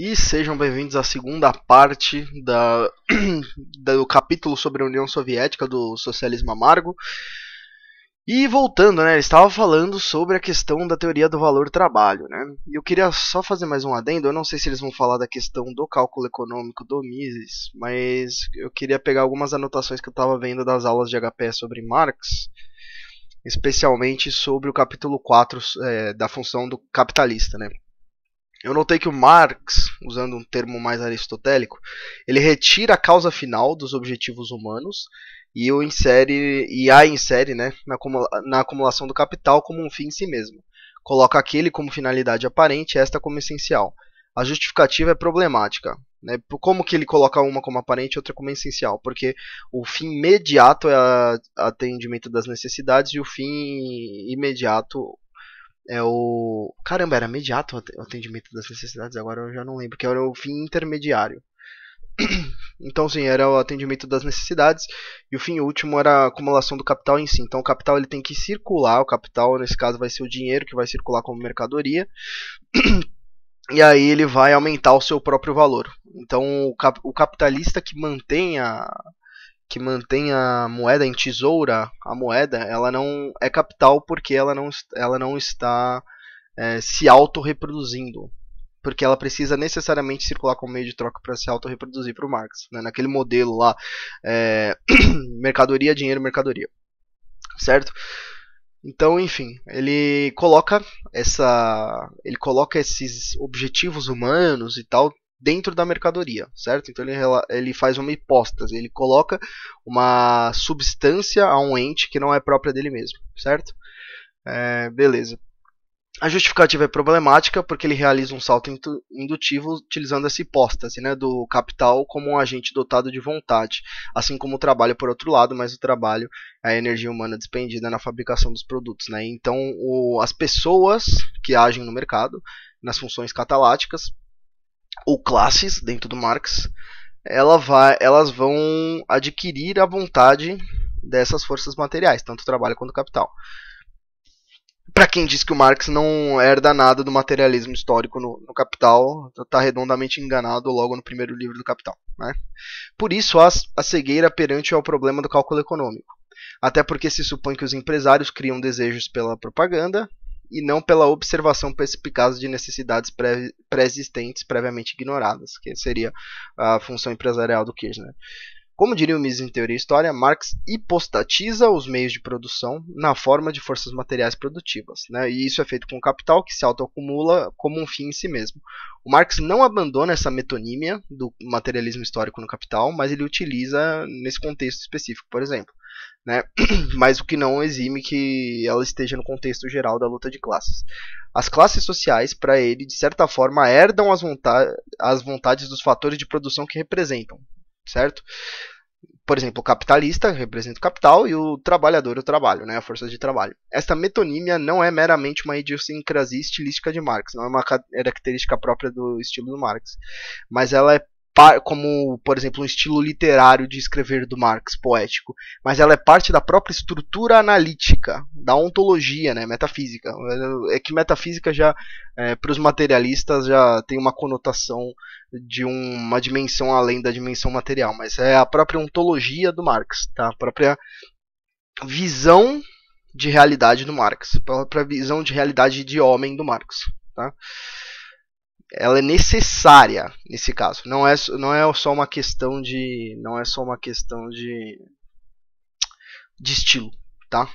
E sejam bem-vindos à segunda parte da, do capítulo sobre a União Soviética do Socialismo Amargo. E voltando, né, estava falando sobre a questão da teoria do valor trabalho, né? Eu queria só fazer mais um adendo, eu não sei se eles vão falar da questão do cálculo econômico do Mises, mas eu queria pegar algumas anotações que eu estava vendo das aulas de HP sobre Marx, especialmente sobre o capítulo 4 é, da função do capitalista, né? Eu notei que o Marx, usando um termo mais aristotélico, ele retira a causa final dos objetivos humanos e o insere e a insere, né, na, acumula, na acumulação do capital como um fim em si mesmo. Coloca aquele como finalidade aparente, esta como essencial. A justificativa é problemática, né? Como que ele coloca uma como aparente e outra como essencial? Porque o fim imediato é o atendimento das necessidades e o fim imediato é o. Caramba, era imediato o atendimento das necessidades, agora eu já não lembro, que era o fim intermediário. Então, sim, era o atendimento das necessidades e o fim último era a acumulação do capital em si. Então, o capital ele tem que circular, o capital, nesse caso, vai ser o dinheiro que vai circular como mercadoria. E aí ele vai aumentar o seu próprio valor. Então, o, cap o capitalista que mantém a, que mantém a moeda em tesoura, a moeda, ela não é capital porque ela não, ela não está é, se autorreproduzindo. Porque ela precisa necessariamente circular como meio de troca para se autorreproduzir para o Marx. Né? Naquele modelo lá, é, mercadoria, dinheiro, mercadoria. Certo? Então, enfim, ele coloca essa, ele coloca esses objetivos humanos e tal dentro da mercadoria, certo? Então ele, ele faz uma hipóstase, ele coloca uma substância a um ente que não é própria dele mesmo, certo? É, beleza. A justificativa é problemática porque ele realiza um salto indutivo utilizando essa hipóstase né, do capital como um agente dotado de vontade, assim como o trabalho por outro lado, mas o trabalho é a energia humana despendida na fabricação dos produtos. Né? Então, o, as pessoas que agem no mercado, nas funções cataláticas, ou classes dentro do Marx, ela vai, elas vão adquirir a vontade dessas forças materiais, tanto trabalho quanto capital. Para quem diz que o Marx não herda nada do materialismo histórico no, no Capital, está redondamente enganado logo no primeiro livro do Capital. Né? Por isso, a, a cegueira perante ao problema do cálculo econômico. Até porque se supõe que os empresários criam desejos pela propaganda, e não pela observação perspicaz de necessidades pré-existentes previamente ignoradas, que seria a função empresarial do queijo. Né? Como diria o Mises em Teoria e História, Marx hipostatiza os meios de produção na forma de forças materiais produtivas, né? e isso é feito com o capital que se autoacumula como um fim em si mesmo. O Marx não abandona essa metonímia do materialismo histórico no capital, mas ele utiliza nesse contexto específico, por exemplo. Né? mas o que não exime que ela esteja no contexto geral da luta de classes. As classes sociais, para ele, de certa forma, herdam as, as vontades dos fatores de produção que representam, certo? Por exemplo, o capitalista representa o capital e o trabalhador o trabalho, né, a força de trabalho. Esta metonímia não é meramente uma idiosincrasia estilística de Marx, não é uma é característica própria do estilo do Marx, mas ela é como, por exemplo, um estilo literário de escrever do Marx poético, mas ela é parte da própria estrutura analítica, da ontologia, né, metafísica. É que metafísica já é, para os materialistas já tem uma conotação de uma dimensão além da dimensão material, mas é a própria ontologia do Marx, tá? A própria visão de realidade do Marx, a própria visão de realidade de homem do Marx, tá? ela é necessária nesse caso. Não é, não é só uma questão de não é só uma questão de de estilo, tá?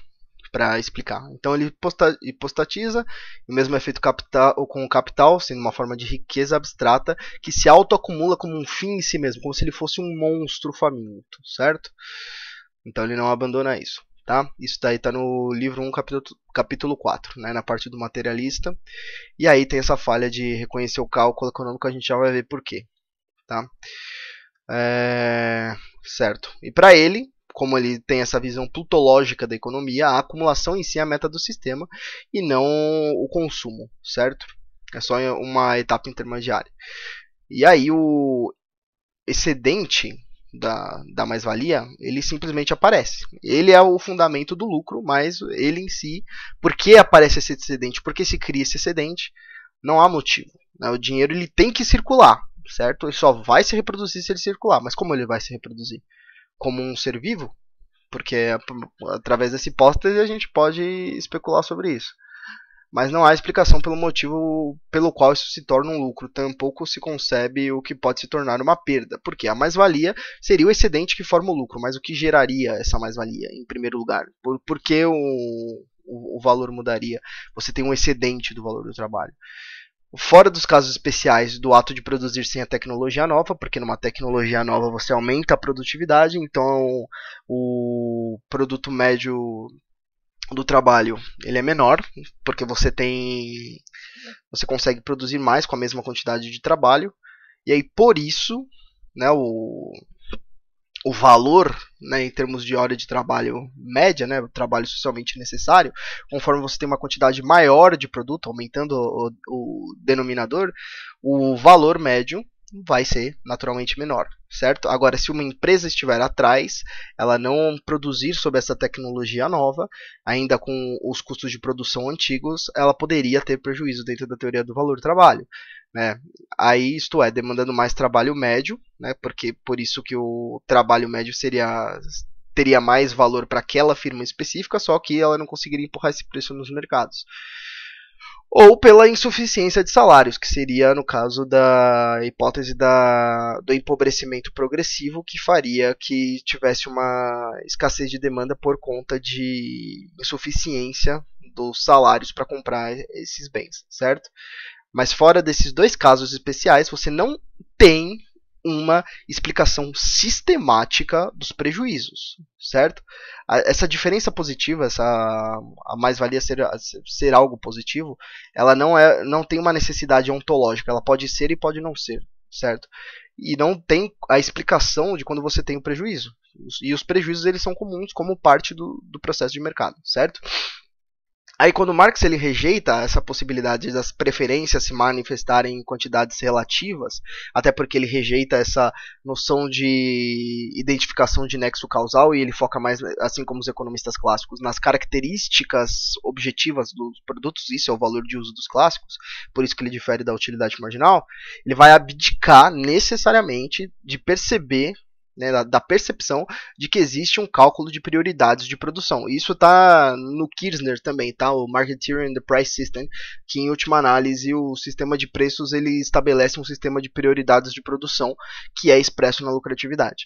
Para explicar. Então ele posta, hipostatiza, o mesmo é feito capital, com o capital, sendo uma forma de riqueza abstrata que se autoacumula como um fim em si mesmo, como se ele fosse um monstro faminto, certo? Então ele não abandona isso tá? Isso daí está no livro 1, capítulo, capítulo 4, né? na parte do materialista. E aí tem essa falha de reconhecer o cálculo econômico, a gente já vai ver por quê, tá? É... Certo. E para ele, como ele tem essa visão plutológica da economia, a acumulação em si é a meta do sistema e não o consumo, certo? É só uma etapa intermediária. E aí o excedente da, da mais-valia, ele simplesmente aparece. Ele é o fundamento do lucro, mas ele em si, por que aparece esse excedente, por que se cria esse excedente, não há motivo. Né? O dinheiro ele tem que circular, certo? Ele só vai se reproduzir se ele circular. Mas como ele vai se reproduzir? Como um ser vivo? Porque através dessa hipótese a gente pode especular sobre isso mas não há explicação pelo motivo pelo qual isso se torna um lucro, tampouco se concebe o que pode se tornar uma perda, porque a mais-valia seria o excedente que forma o lucro, mas o que geraria essa mais-valia em primeiro lugar? Por, por que o, o, o valor mudaria? Você tem um excedente do valor do trabalho. Fora dos casos especiais do ato de produzir sem a tecnologia nova, porque numa tecnologia nova você aumenta a produtividade, então o produto médio do trabalho ele é menor, porque você tem você consegue produzir mais com a mesma quantidade de trabalho. E aí por isso, né, o o valor, né, em termos de hora de trabalho média, né, o trabalho socialmente necessário, conforme você tem uma quantidade maior de produto, aumentando o, o denominador, o valor médio vai ser naturalmente menor, certo? Agora, se uma empresa estiver atrás, ela não produzir sob essa tecnologia nova, ainda com os custos de produção antigos, ela poderia ter prejuízo dentro da teoria do valor do trabalho. Né? Aí, isto é, demandando mais trabalho médio, né? porque por isso que o trabalho médio seria teria mais valor para aquela firma específica, só que ela não conseguiria empurrar esse preço nos mercados ou pela insuficiência de salários, que seria no caso da hipótese da, do empobrecimento progressivo, que faria que tivesse uma escassez de demanda por conta de insuficiência dos salários para comprar esses bens, certo? Mas fora desses dois casos especiais, você não tem uma explicação sistemática dos prejuízos, certo? Essa diferença positiva, essa a mais-valia ser, ser algo positivo, ela não é, não tem uma necessidade ontológica, ela pode ser e pode não ser, certo? E não tem a explicação de quando você tem o prejuízo. E os prejuízos eles são comuns como parte do, do processo de mercado, certo? Aí quando Marx ele rejeita essa possibilidade das preferências se manifestarem em quantidades relativas, até porque ele rejeita essa noção de identificação de nexo causal e ele foca mais, assim como os economistas clássicos, nas características objetivas dos produtos, isso é o valor de uso dos clássicos, por isso que ele difere da utilidade marginal, ele vai abdicar necessariamente de perceber né, da, da, percepção de que existe um cálculo de prioridades de produção. Isso está no Kirchner também, tá? O Marketeer and the Price System, que em última análise o sistema de preços ele estabelece um sistema de prioridades de produção que é expresso na lucratividade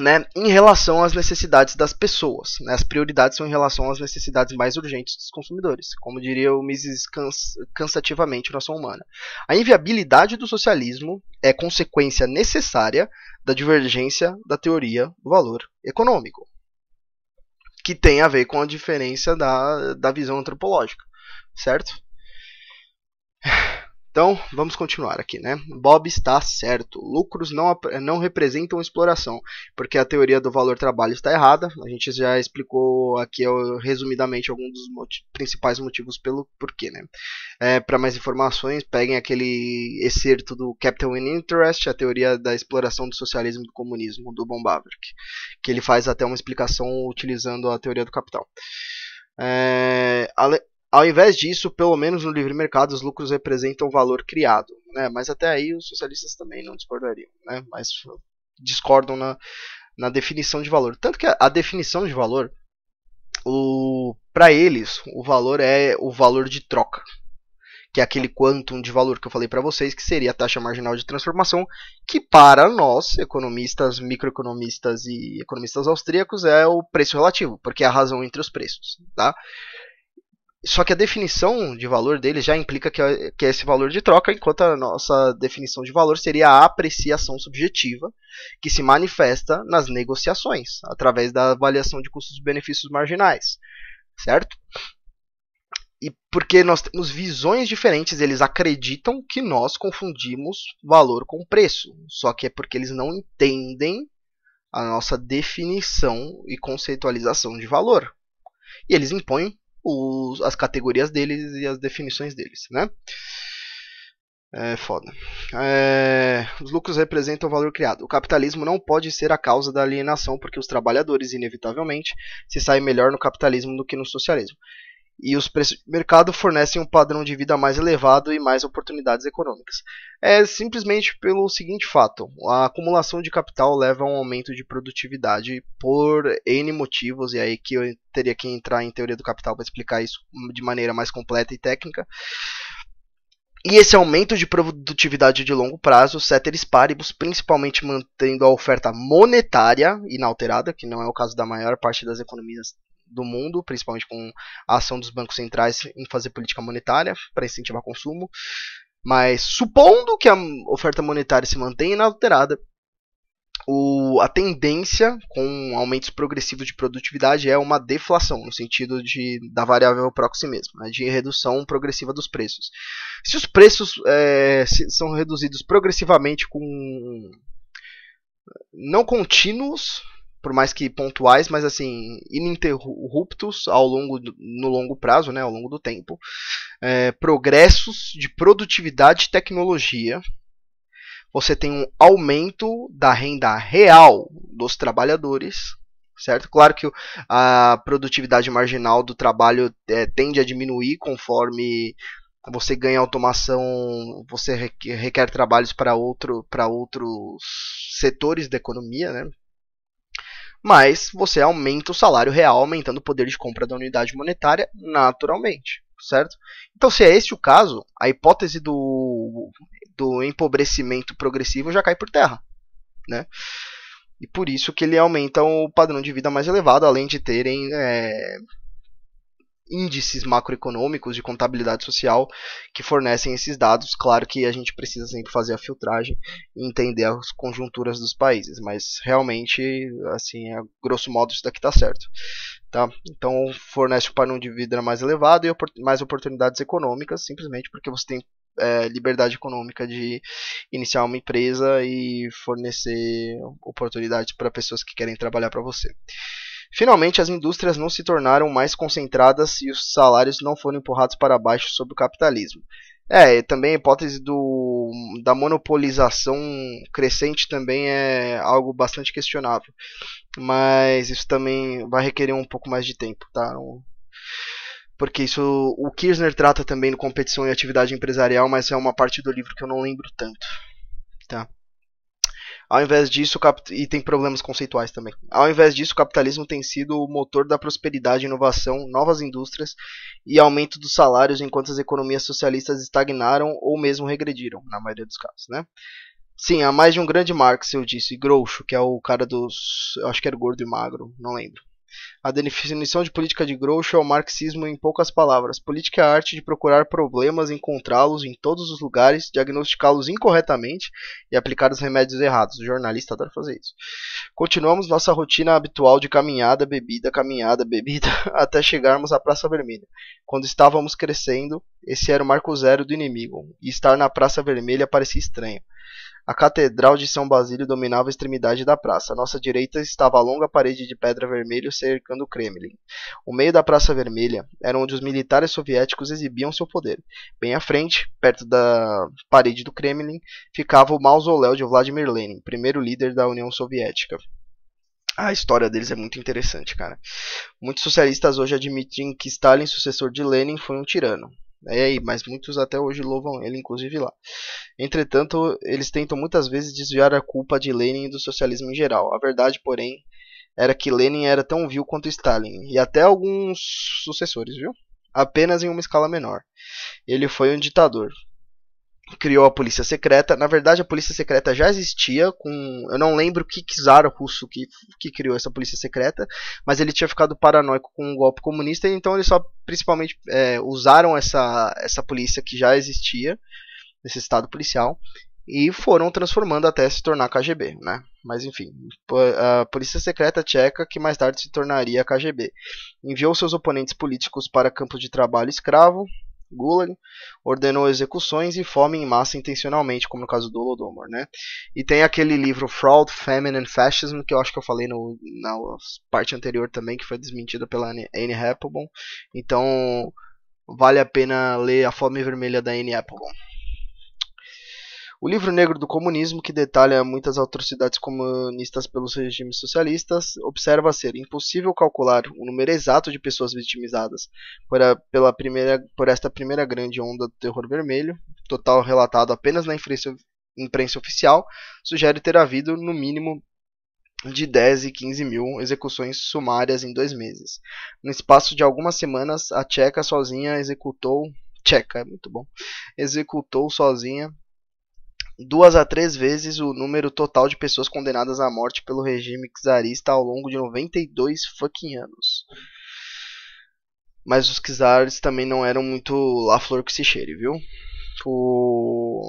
né, em relação às necessidades das pessoas. Né? As prioridades são em relação às necessidades mais urgentes dos consumidores, como diria o Mises cansativamente na ação humana. A inviabilidade do socialismo é consequência necessária da divergência da teoria do valor econômico, que tem a ver com a diferença da, da visão antropológica, certo? Então, vamos continuar aqui, né? Bob está certo. Lucros não, não representam exploração, porque a teoria do valor trabalho está errada. A gente já explicou aqui resumidamente alguns dos principais motivos pelo porquê, né? É, Para mais informações, peguem aquele excerto do Capital and Interest, a teoria da exploração do socialismo e do comunismo, do von que ele faz até uma explicação utilizando a teoria do capital. É, ao invés disso, pelo menos no livre mercado, os lucros representam o valor criado. Né? Mas até aí os socialistas também não discordariam, né? mas discordam na, na definição de valor. Tanto que a, a definição de valor, para eles, o valor é o valor de troca, que é aquele quantum de valor que eu falei para vocês, que seria a taxa marginal de transformação, que para nós, economistas, microeconomistas e economistas austríacos, é o preço relativo, porque é a razão entre os preços. Tá? Só que a definição de valor dele já implica que é, que é esse valor de troca, enquanto a nossa definição de valor seria a apreciação subjetiva, que se manifesta nas negociações, através da avaliação de custos e benefícios marginais, certo? E porque nós temos visões diferentes, eles acreditam que nós confundimos valor com preço, só que é porque eles não entendem a nossa definição e conceitualização de valor. E eles impõem os, as categorias deles e as definições deles, né? É foda. É, os lucros representam o valor criado. O capitalismo não pode ser a causa da alienação, porque os trabalhadores, inevitavelmente, se saem melhor no capitalismo do que no socialismo e os preços de mercado fornecem um padrão de vida mais elevado e mais oportunidades econômicas. É simplesmente pelo seguinte fato: a acumulação de capital leva a um aumento de produtividade por N motivos, e aí que eu teria que entrar em teoria do capital para explicar isso de maneira mais completa e técnica. E esse aumento de produtividade de longo prazo, ceteris paribus, principalmente mantendo a oferta monetária inalterada, que não é o caso da maior parte das economias do mundo, principalmente com a ação dos bancos centrais em fazer política monetária para incentivar consumo. Mas supondo que a oferta monetária se mantenha inalterada, o, a tendência com aumentos progressivos de produtividade é uma deflação, no sentido de, da variável proxy mesmo, né, de redução progressiva dos preços. Se os preços é, se, são reduzidos progressivamente com não contínuos, por mais que pontuais, mas assim, ininterruptos ao longo do, no longo prazo, né, ao longo do tempo, é, progressos de produtividade e tecnologia. Você tem um aumento da renda real dos trabalhadores, certo? Claro que a produtividade marginal do trabalho é, tende a diminuir conforme você ganha automação, você requer trabalhos para outro, para outros setores da economia, né? mas você aumenta o salário real, aumentando o poder de compra da unidade monetária naturalmente, certo? Então, se é esse o caso, a hipótese do, do empobrecimento progressivo já cai por terra, né? E por isso que ele aumenta o padrão de vida mais elevado, além de terem é, índices macroeconômicos de contabilidade social que fornecem esses dados. Claro que a gente precisa sempre fazer a filtragem e entender as conjunturas dos países, mas realmente, assim, a grosso modo isso daqui está certo. Tá? Então fornece um padrão de vida mais elevado e mais oportunidades econômicas, simplesmente porque você tem é, liberdade econômica de iniciar uma empresa e fornecer oportunidades para pessoas que querem trabalhar para você. Finalmente, as indústrias não se tornaram mais concentradas e os salários não foram empurrados para baixo sob o capitalismo. É, também a hipótese do, da monopolização crescente também é algo bastante questionável. Mas isso também vai requerer um pouco mais de tempo, tá? Porque isso o Kirchner trata também no Competição e Atividade Empresarial, mas é uma parte do livro que eu não lembro tanto, tá? Ao invés disso, cap... e tem problemas conceituais também. Ao invés disso, o capitalismo tem sido o motor da prosperidade, inovação, novas indústrias e aumento dos salários enquanto as economias socialistas estagnaram ou mesmo regrediram, na maioria dos casos, né? Sim, há mais de um grande Marx, eu disse, Groucho, que é o cara dos, eu acho que era gordo e magro, não lembro. A definição de política de Groucho é o marxismo em poucas palavras. Política é a arte de procurar problemas, encontrá-los em todos os lugares, diagnosticá-los incorretamente e aplicar os remédios errados. O jornalista adora fazer isso. Continuamos nossa rotina habitual de caminhada, bebida, caminhada, bebida, até chegarmos à Praça Vermelha. Quando estávamos crescendo, esse era o marco zero do inimigo, e estar na Praça Vermelha parecia estranho. A catedral de São Basílio dominava a extremidade da praça. À nossa direita estava a longa parede de pedra vermelha cercando o Kremlin. O meio da Praça Vermelha era onde os militares soviéticos exibiam seu poder. Bem à frente, perto da parede do Kremlin, ficava o mausoléu de Vladimir Lenin, primeiro líder da União Soviética. A história deles é muito interessante, cara. Muitos socialistas hoje admitem que Stalin, sucessor de Lenin, foi um tirano. É, e aí, mas muitos até hoje louvam ele, inclusive lá. Entretanto, eles tentam muitas vezes desviar a culpa de Lenin e do socialismo em geral. A verdade, porém, era que Lenin era tão vil quanto Stalin, e até alguns sucessores, viu? Apenas em uma escala menor. Ele foi um ditador, criou a polícia secreta. Na verdade, a polícia secreta já existia com, eu não lembro que czar russo que, que criou essa polícia secreta, mas ele tinha ficado paranoico com o golpe comunista, então eles só principalmente é, usaram essa essa polícia que já existia nesse estado policial e foram transformando até se tornar KGB, né? Mas enfim, a polícia secreta tcheca, que mais tarde se tornaria KGB, enviou seus oponentes políticos para campos de trabalho escravo, Gulag, ordenou execuções e fome em massa intencionalmente, como no caso do Holodomor, né? E tem aquele livro Fraud, Famine and Fascism, que eu acho que eu falei no, na parte anterior também, que foi desmentida pela Anne Applebaum. Então, vale a pena ler A Fome Vermelha da Anne Applebaum. O livro negro do comunismo, que detalha muitas atrocidades comunistas pelos regimes socialistas, observa ser impossível calcular o número exato de pessoas vitimizadas por, a, pela primeira, por esta primeira grande onda do terror vermelho, total relatado apenas na imprensa, imprensa oficial, sugere ter havido, no mínimo, de 10 e 15 mil execuções sumárias em dois meses. No espaço de algumas semanas, a Tcheca sozinha executou. Tcheca, é muito bom. Executou sozinha duas a três vezes o número total de pessoas condenadas à morte pelo regime czarista ao longo de 92 fucking anos. Mas os czares também não eram muito lá flor que se cheire, viu? O...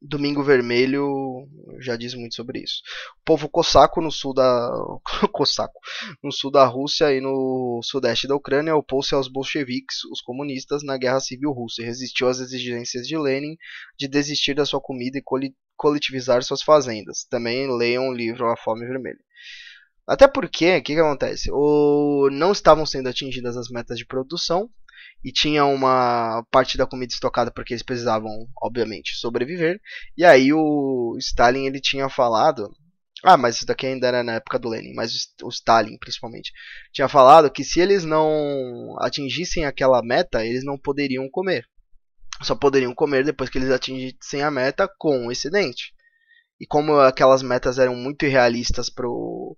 Domingo Vermelho já diz muito sobre isso. O povo cossaco no sul da cossaco, no sul da Rússia e no sudeste da Ucrânia opôs-se aos bolcheviques, os comunistas, na Guerra Civil Russa e resistiu às exigências de Lenin de desistir da sua comida e coletivizar suas fazendas. Também leiam o livro A Fome Vermelha. Até porque, o que, que acontece? O, não estavam sendo atingidas as metas de produção, e tinha uma parte da comida estocada porque eles precisavam, obviamente, sobreviver. E aí o Stalin ele tinha falado, ah, mas isso daqui ainda era na época do Lenin, mas o Stalin principalmente tinha falado que se eles não atingissem aquela meta, eles não poderiam comer. Só poderiam comer depois que eles atingissem a meta com o excedente. E como aquelas metas eram muito irrealistas pro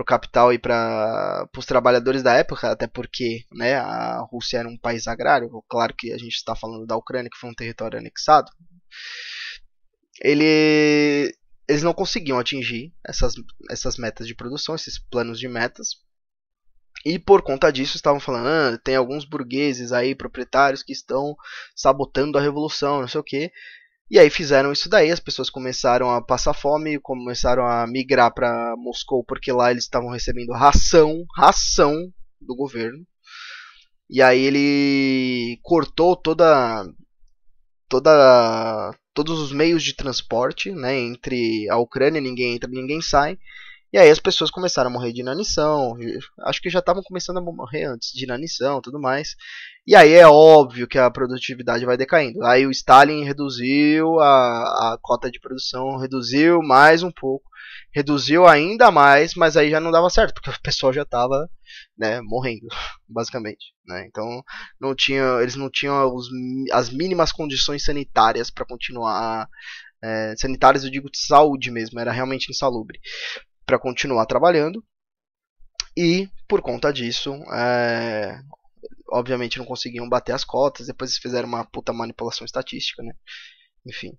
pro capital e para os trabalhadores da época, até porque né, a Rússia era um país agrário, claro que a gente está falando da Ucrânia, que foi um território anexado, ele, eles não conseguiam atingir essas, essas metas de produção, esses planos de metas, e por conta disso estavam falando, ah, tem alguns burgueses aí, proprietários, que estão sabotando a revolução, não sei o que. E aí fizeram isso daí, as pessoas começaram a passar fome, começaram a migrar para Moscou porque lá eles estavam recebendo ração, ração do governo. E aí ele cortou toda toda todos os meios de transporte, né, entre a Ucrânia, ninguém entra, ninguém sai. E aí as pessoas começaram a morrer de inanição, acho que já estavam começando a morrer antes de inanição tudo mais. E aí é óbvio que a produtividade vai decaindo. Aí o Stalin reduziu a, a cota de produção, reduziu mais um pouco, reduziu ainda mais, mas aí já não dava certo, porque o pessoal já estava né, morrendo, basicamente. Né? Então não tinha, eles não tinham os, as mínimas condições sanitárias para continuar é, sanitárias, eu digo de saúde mesmo, era realmente insalubre para continuar trabalhando. E por conta disso, é, obviamente não conseguiam bater as cotas. Depois eles fizeram uma puta manipulação estatística, né? Enfim.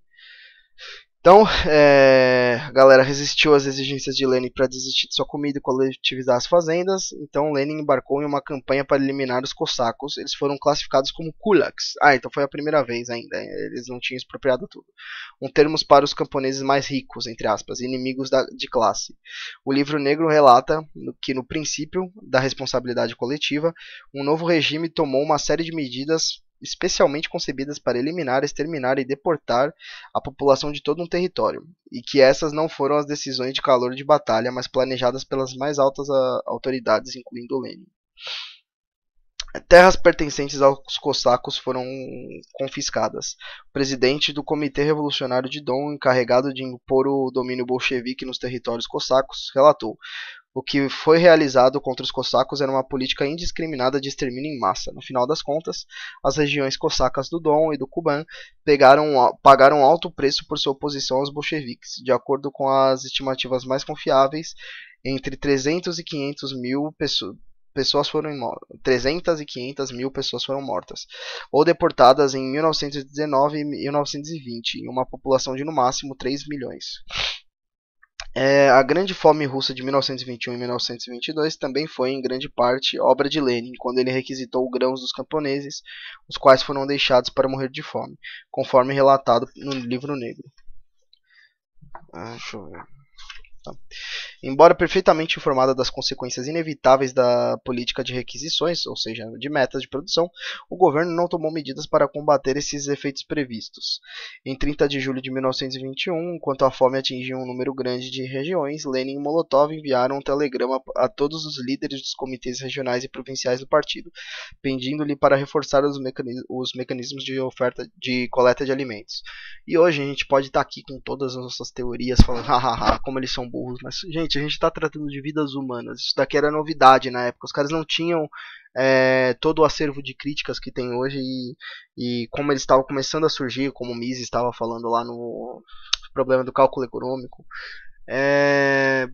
Então, é, a galera resistiu às exigências de Lenin para desistir de sua comida e coletivizar as fazendas. Então, Lenin embarcou em uma campanha para eliminar os cossacos. Eles foram classificados como kulaks. Ah, então foi a primeira vez ainda. Eles não tinham expropriado tudo. Um termo para os camponeses mais ricos, entre aspas, inimigos da, de classe. O livro negro relata que, no princípio da responsabilidade coletiva, um novo regime tomou uma série de medidas especialmente concebidas para eliminar, exterminar e deportar a população de todo um território, e que essas não foram as decisões de calor de batalha, mas planejadas pelas mais altas ah, autoridades, incluindo Lenin. Terras pertencentes aos cossacos foram confiscadas. O presidente do Comitê Revolucionário de Dom, encarregado de impor o domínio bolchevique nos territórios cossacos, relatou: o que foi realizado contra os cossacos era uma política indiscriminada de extermínio em massa. No final das contas, as regiões cossacas do Don e do Kuban pegaram, pagaram alto preço por sua oposição aos bolcheviques. De acordo com as estimativas mais confiáveis, entre 300 e 500 mil pessoas pessoas foram 300 e 500 mil pessoas foram mortas ou deportadas em 1919 e 1920 em uma população de no máximo 3 milhões. É, a Grande Fome Russa de 1921 e 1922 também foi, em grande parte, obra de Lenin, quando ele requisitou grãos dos camponeses, os quais foram deixados para morrer de fome, conforme relatado no Livro Negro. Ah, deixa eu ver. Tá. Embora perfeitamente informada das consequências inevitáveis da política de requisições, ou seja, de metas de produção, o governo não tomou medidas para combater esses efeitos previstos. Em 30 de julho de 1921, enquanto a fome atingia um número grande de regiões, Lenin e Molotov enviaram um telegrama a todos os líderes dos comitês regionais e provinciais do partido, pedindo-lhe para reforçar os, mecanismos, os mecanismos de oferta de coleta de alimentos. E hoje a gente pode estar aqui com todas as nossas teorias falando, hahaha, como eles são burros, mas gente gente, a gente está tratando de vidas humanas. Isso daqui era novidade na época. Os caras não tinham é, todo o acervo de críticas que tem hoje e, e como eles estavam começando a surgir, como o Mises estava falando lá no problema do cálculo econômico, é,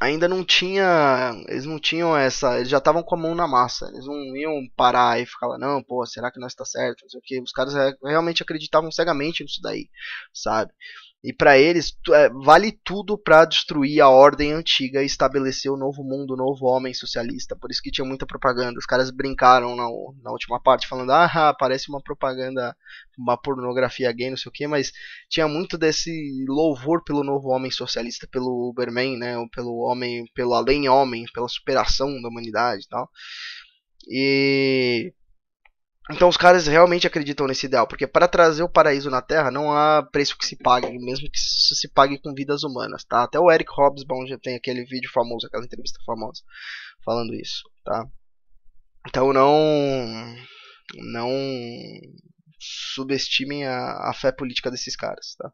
ainda não tinha, eles não tinham essa, eles já estavam com a mão na massa, eles não iam parar e ficar lá, não, pô, será que nós está certo, não sei o que, os caras é, realmente acreditavam cegamente nisso daí, sabe? E para eles é, vale tudo para destruir a ordem antiga e estabelecer o novo mundo, o novo homem socialista. Por isso que tinha muita propaganda. Os caras brincaram na, na última parte falando, ah, parece uma propaganda, uma pornografia gay, não sei o que, mas tinha muito desse louvor pelo novo homem socialista, pelo Uberman, né? Ou pelo homem, pelo além homem, pela superação da humanidade e tal. E então os caras realmente acreditam nesse ideal, porque para trazer o paraíso na Terra não há preço que se pague, mesmo que isso se pague com vidas humanas, tá? Até o Eric Hobsbawm já tem aquele vídeo famoso, aquela entrevista famosa falando isso, tá? Então não não subestimem a, a fé política desses caras, tá?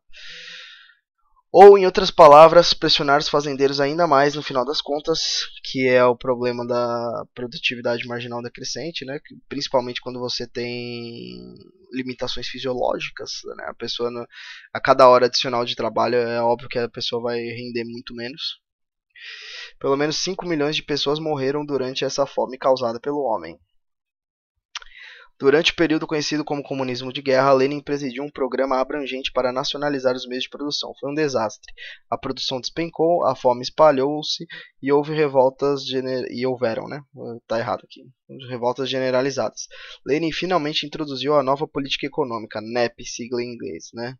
Ou, em outras palavras, pressionar os fazendeiros ainda mais no final das contas, que é o problema da produtividade marginal decrescente, né? principalmente quando você tem limitações fisiológicas. Né? A pessoa, a cada hora adicional de trabalho, é óbvio que a pessoa vai render muito menos. Pelo menos 5 milhões de pessoas morreram durante essa fome causada pelo homem. Durante o período conhecido como comunismo de guerra, Lenin presidiu um programa abrangente para nacionalizar os meios de produção. Foi um desastre. A produção despencou, a fome espalhou-se e houve revoltas gener... e houveram, né? Tá errado aqui. Revoltas generalizadas. Lenin finalmente introduziu a nova política econômica, NEP, sigla em inglês, né?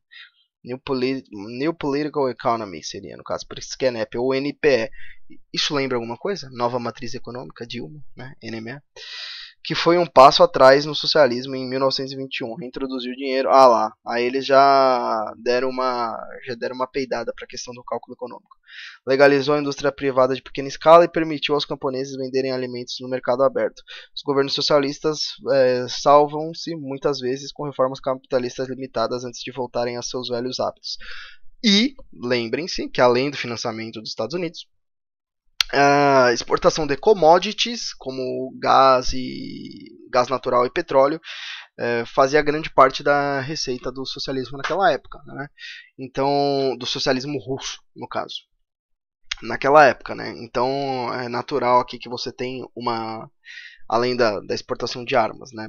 New, Polit New Political Economy seria, no caso, por isso que é NEP, ou NPE. Isso lembra alguma coisa? Nova Matriz Econômica, Dilma, né? NME que foi um passo atrás no socialismo em 1921, reintroduziu o dinheiro. Ah lá, aí eles já deram uma já deram uma peidada para a questão do cálculo econômico. Legalizou a indústria privada de pequena escala e permitiu aos camponeses venderem alimentos no mercado aberto. Os governos socialistas é, salvam-se muitas vezes com reformas capitalistas limitadas antes de voltarem a seus velhos hábitos. E lembrem-se que além do financiamento dos Estados Unidos, Uh, exportação de commodities como gás e gás natural e petróleo uh, fazia grande parte da receita do socialismo naquela época, né? então do socialismo russo no caso naquela época, né? então é natural aqui que você tem uma além da, da exportação de armas, né?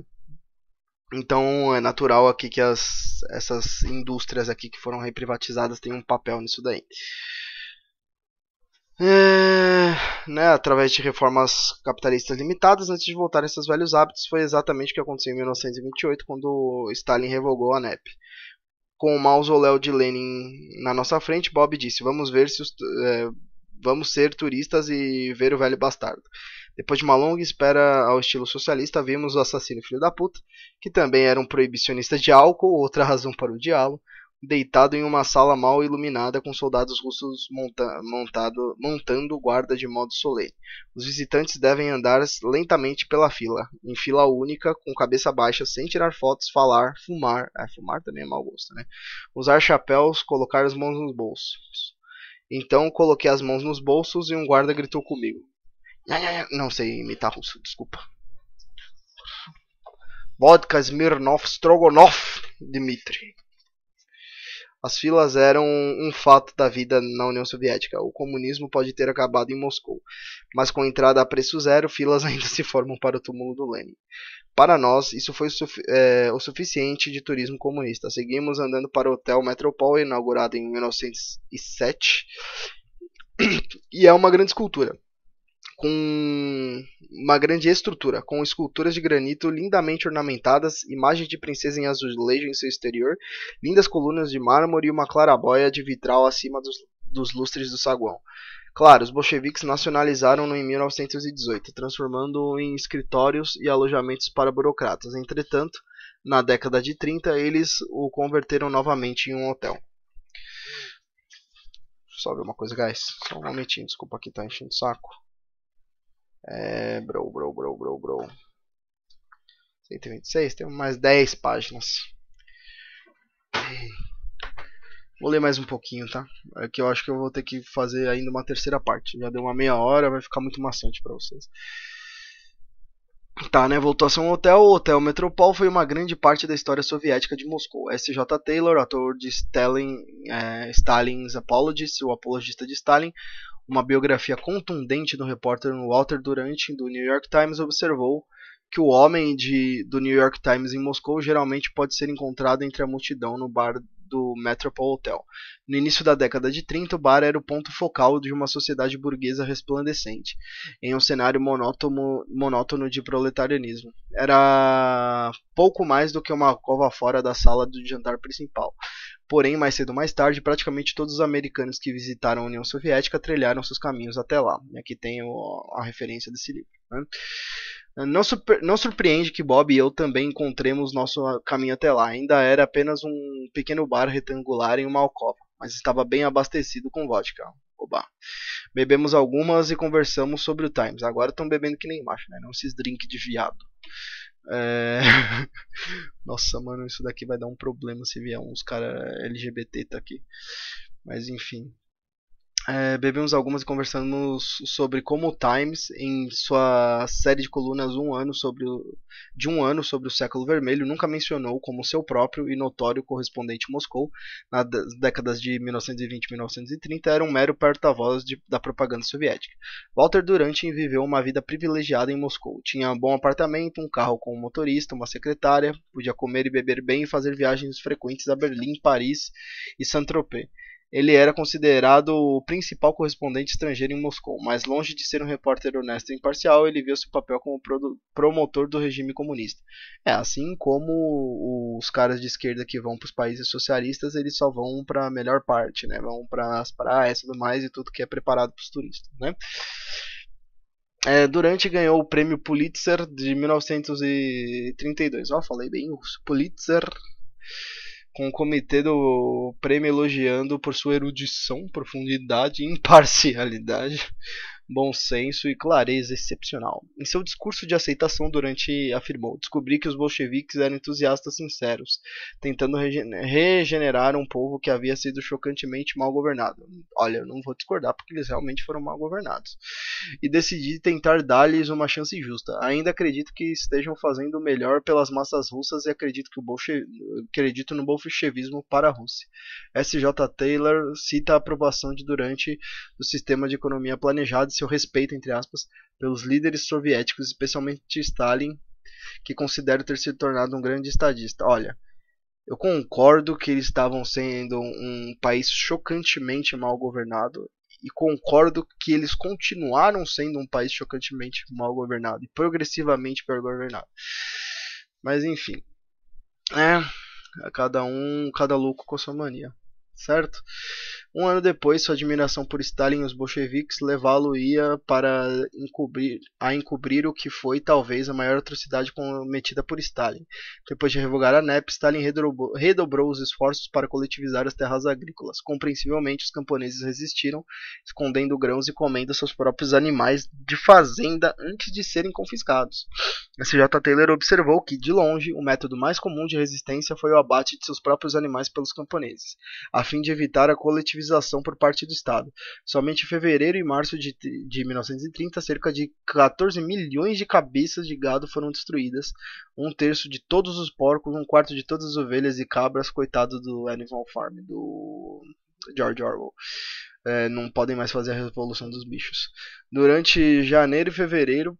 então é natural aqui que as, essas indústrias aqui que foram reprivatizadas tenham um papel nisso daí. É, né, através de reformas capitalistas limitadas antes de voltarem seus velhos hábitos, foi exatamente o que aconteceu em 1928, quando Stalin revogou a NEP. Com o mausoléu de Lenin na nossa frente, Bob disse: Vamos ver se os, é, vamos ser turistas e ver o velho bastardo. Depois de uma longa espera ao estilo socialista, vimos o assassino filho da puta, que também era um proibicionista de álcool, outra razão para o diálogo, deitado em uma sala mal iluminada com soldados russos monta montado, montando guarda de modo solene. Os visitantes devem andar lentamente pela fila, em fila única, com cabeça baixa, sem tirar fotos, falar, fumar, ah, fumar também é mau gosto, né? Usar chapéus, colocar as mãos nos bolsos. Então coloquei as mãos nos bolsos e um guarda gritou comigo. Não sei imitar russo, desculpa. Vodka Smirnov Strogonov, Dmitri. As filas eram um fato da vida na União Soviética. O comunismo pode ter acabado em Moscou, mas com entrada a preço zero, filas ainda se formam para o túmulo do Lenin. Para nós, isso foi é, o suficiente de turismo comunista. Seguimos andando para o Hotel Metropole, inaugurado em 1907, e é uma grande escultura com uma grande estrutura, com esculturas de granito lindamente ornamentadas, imagens de princesa em azulejo em seu exterior, lindas colunas de mármore e uma clarabóia de vitral acima dos, dos lustres do saguão. Claro, os bolcheviques nacionalizaram-no em 1918, transformando-o em escritórios e alojamentos para burocratas. Entretanto, na década de 30, eles o converteram novamente em um hotel. Só ver uma coisa, guys. Só um momentinho, desculpa aqui, tá enchendo o saco. É, bro, bro, bro, bro, bro. 126, temos mais 10 páginas. Vou ler mais um pouquinho, tá? É que eu acho que eu vou ter que fazer ainda uma terceira parte. Já deu uma meia hora, vai ficar muito maçante para vocês. Tá, né? Voltou a ser um hotel. O Hotel Metropol foi uma grande parte da história soviética de Moscou. S.J. Taylor, ator de Stalin, é, Stalin's Apologist, o apologista de Stalin, uma biografia contundente do repórter Walter Durant do New York Times observou que o homem de, do New York Times em Moscou geralmente pode ser encontrado entre a multidão no bar do Metropole Hotel. No início da década de 30, o bar era o ponto focal de uma sociedade burguesa resplandecente, em um cenário monótono, monótono de proletarianismo. Era pouco mais do que uma cova fora da sala do jantar principal. Porém, mais cedo ou mais tarde, praticamente todos os americanos que visitaram a União Soviética trilharam seus caminhos até lá. aqui né, tem a referência desse livro. Né? Ah, não, super, não surpreende que Bob e eu também encontremos nosso ah, caminho até lá. Ainda era apenas um pequeno bar retangular em uma alcova, mas estava bem abastecido com vodka. Oba. Bebemos algumas e conversamos sobre o Times. Agora estão bebendo que nem macho, né? Não se drink de viado. É... Nossa, mano, isso daqui vai dar um problema se vier uns cara LGBT tá aqui. Mas enfim é, bebemos algumas e conversamos sobre como o Times, em sua série de colunas um ano sobre o, de um ano sobre o século vermelho, nunca mencionou como seu próprio e notório correspondente Moscou, nas décadas de 1920 e 1930, era um mero porta-voz da propaganda soviética. Walter Durantin viveu uma vida privilegiada em Moscou. Tinha um bom apartamento, um carro com um motorista, uma secretária, podia comer e beber bem e fazer viagens frequentes a Berlim, Paris e Saint-Tropez ele era considerado o principal correspondente estrangeiro em Moscou, mas longe de ser um repórter honesto e imparcial, ele viu seu papel como promotor do regime comunista. É assim como os caras de esquerda que vão para os países socialistas, eles só vão para a melhor parte, né? Vão para as praias, tudo mais e tudo que é preparado para os turistas, né? É, Durante ganhou o prêmio Pulitzer de 1932. Ó, oh, falei bem o Pulitzer com o comitê do prêmio elogiando por sua erudição, profundidade e imparcialidade bom senso e clareza excepcional. Em seu discurso de aceitação, Durante afirmou: Descobri que os bolcheviques eram entusiastas sinceros, tentando regenerar um povo que havia sido chocantemente mal governado. Olha, eu não vou discordar porque eles realmente foram mal governados. E decidi tentar dar-lhes uma chance justa. Ainda acredito que estejam fazendo o melhor pelas massas russas e acredito, que o bolche... acredito no bolchevismo para a Rússia. S.J. Taylor cita a aprovação de Durante do sistema de economia planejada seu respeito, entre aspas, pelos líderes soviéticos, especialmente Stalin, que considero ter se tornado um grande estadista. Olha, eu concordo que eles estavam sendo um país chocantemente mal governado e concordo que eles continuaram sendo um país chocantemente mal governado e progressivamente pior governado. Mas enfim, é cada um, cada louco com a sua mania, certo? Um ano depois, sua admiração por Stalin e os bolcheviques levá-lo-ia para encobrir, a encobrir o que foi talvez a maior atrocidade cometida por Stalin. Depois de revogar a NEP, Stalin redobrou, redobrou os esforços para coletivizar as terras agrícolas. Compreensivelmente, os camponeses resistiram, escondendo grãos e comendo seus próprios animais de fazenda antes de serem confiscados. S.J. Taylor observou que, de longe, o método mais comum de resistência foi o abate de seus próprios animais pelos camponeses, a fim de evitar a coletivização civilização por parte do Estado. Somente em fevereiro e março de, de 1930, cerca de 14 milhões de cabeças de gado foram destruídas, um terço de todos os porcos, um quarto de todas as ovelhas e cabras, coitado do Animal Farm, do George Orwell. É, não podem mais fazer a revolução dos bichos. Durante janeiro e fevereiro,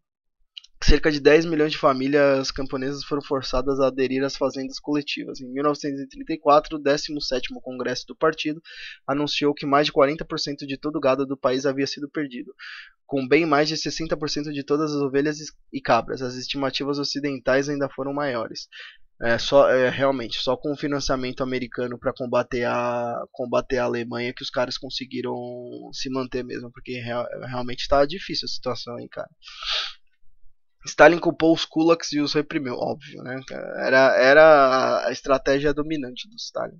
cerca de 10 milhões de famílias camponesas foram forçadas a aderir às fazendas coletivas. Em 1934, o 17º Congresso do Partido anunciou que mais de 40% de todo o gado do país havia sido perdido, com bem mais de 60% de todas as ovelhas e cabras. As estimativas ocidentais ainda foram maiores. É, só, é, realmente, só com o financiamento americano para combater a, combater a Alemanha que os caras conseguiram se manter mesmo, porque real, realmente está difícil a situação, hein, cara. Stalin culpou os kulaks e os reprimiu, óbvio, né? Era, era a estratégia dominante do Stalin.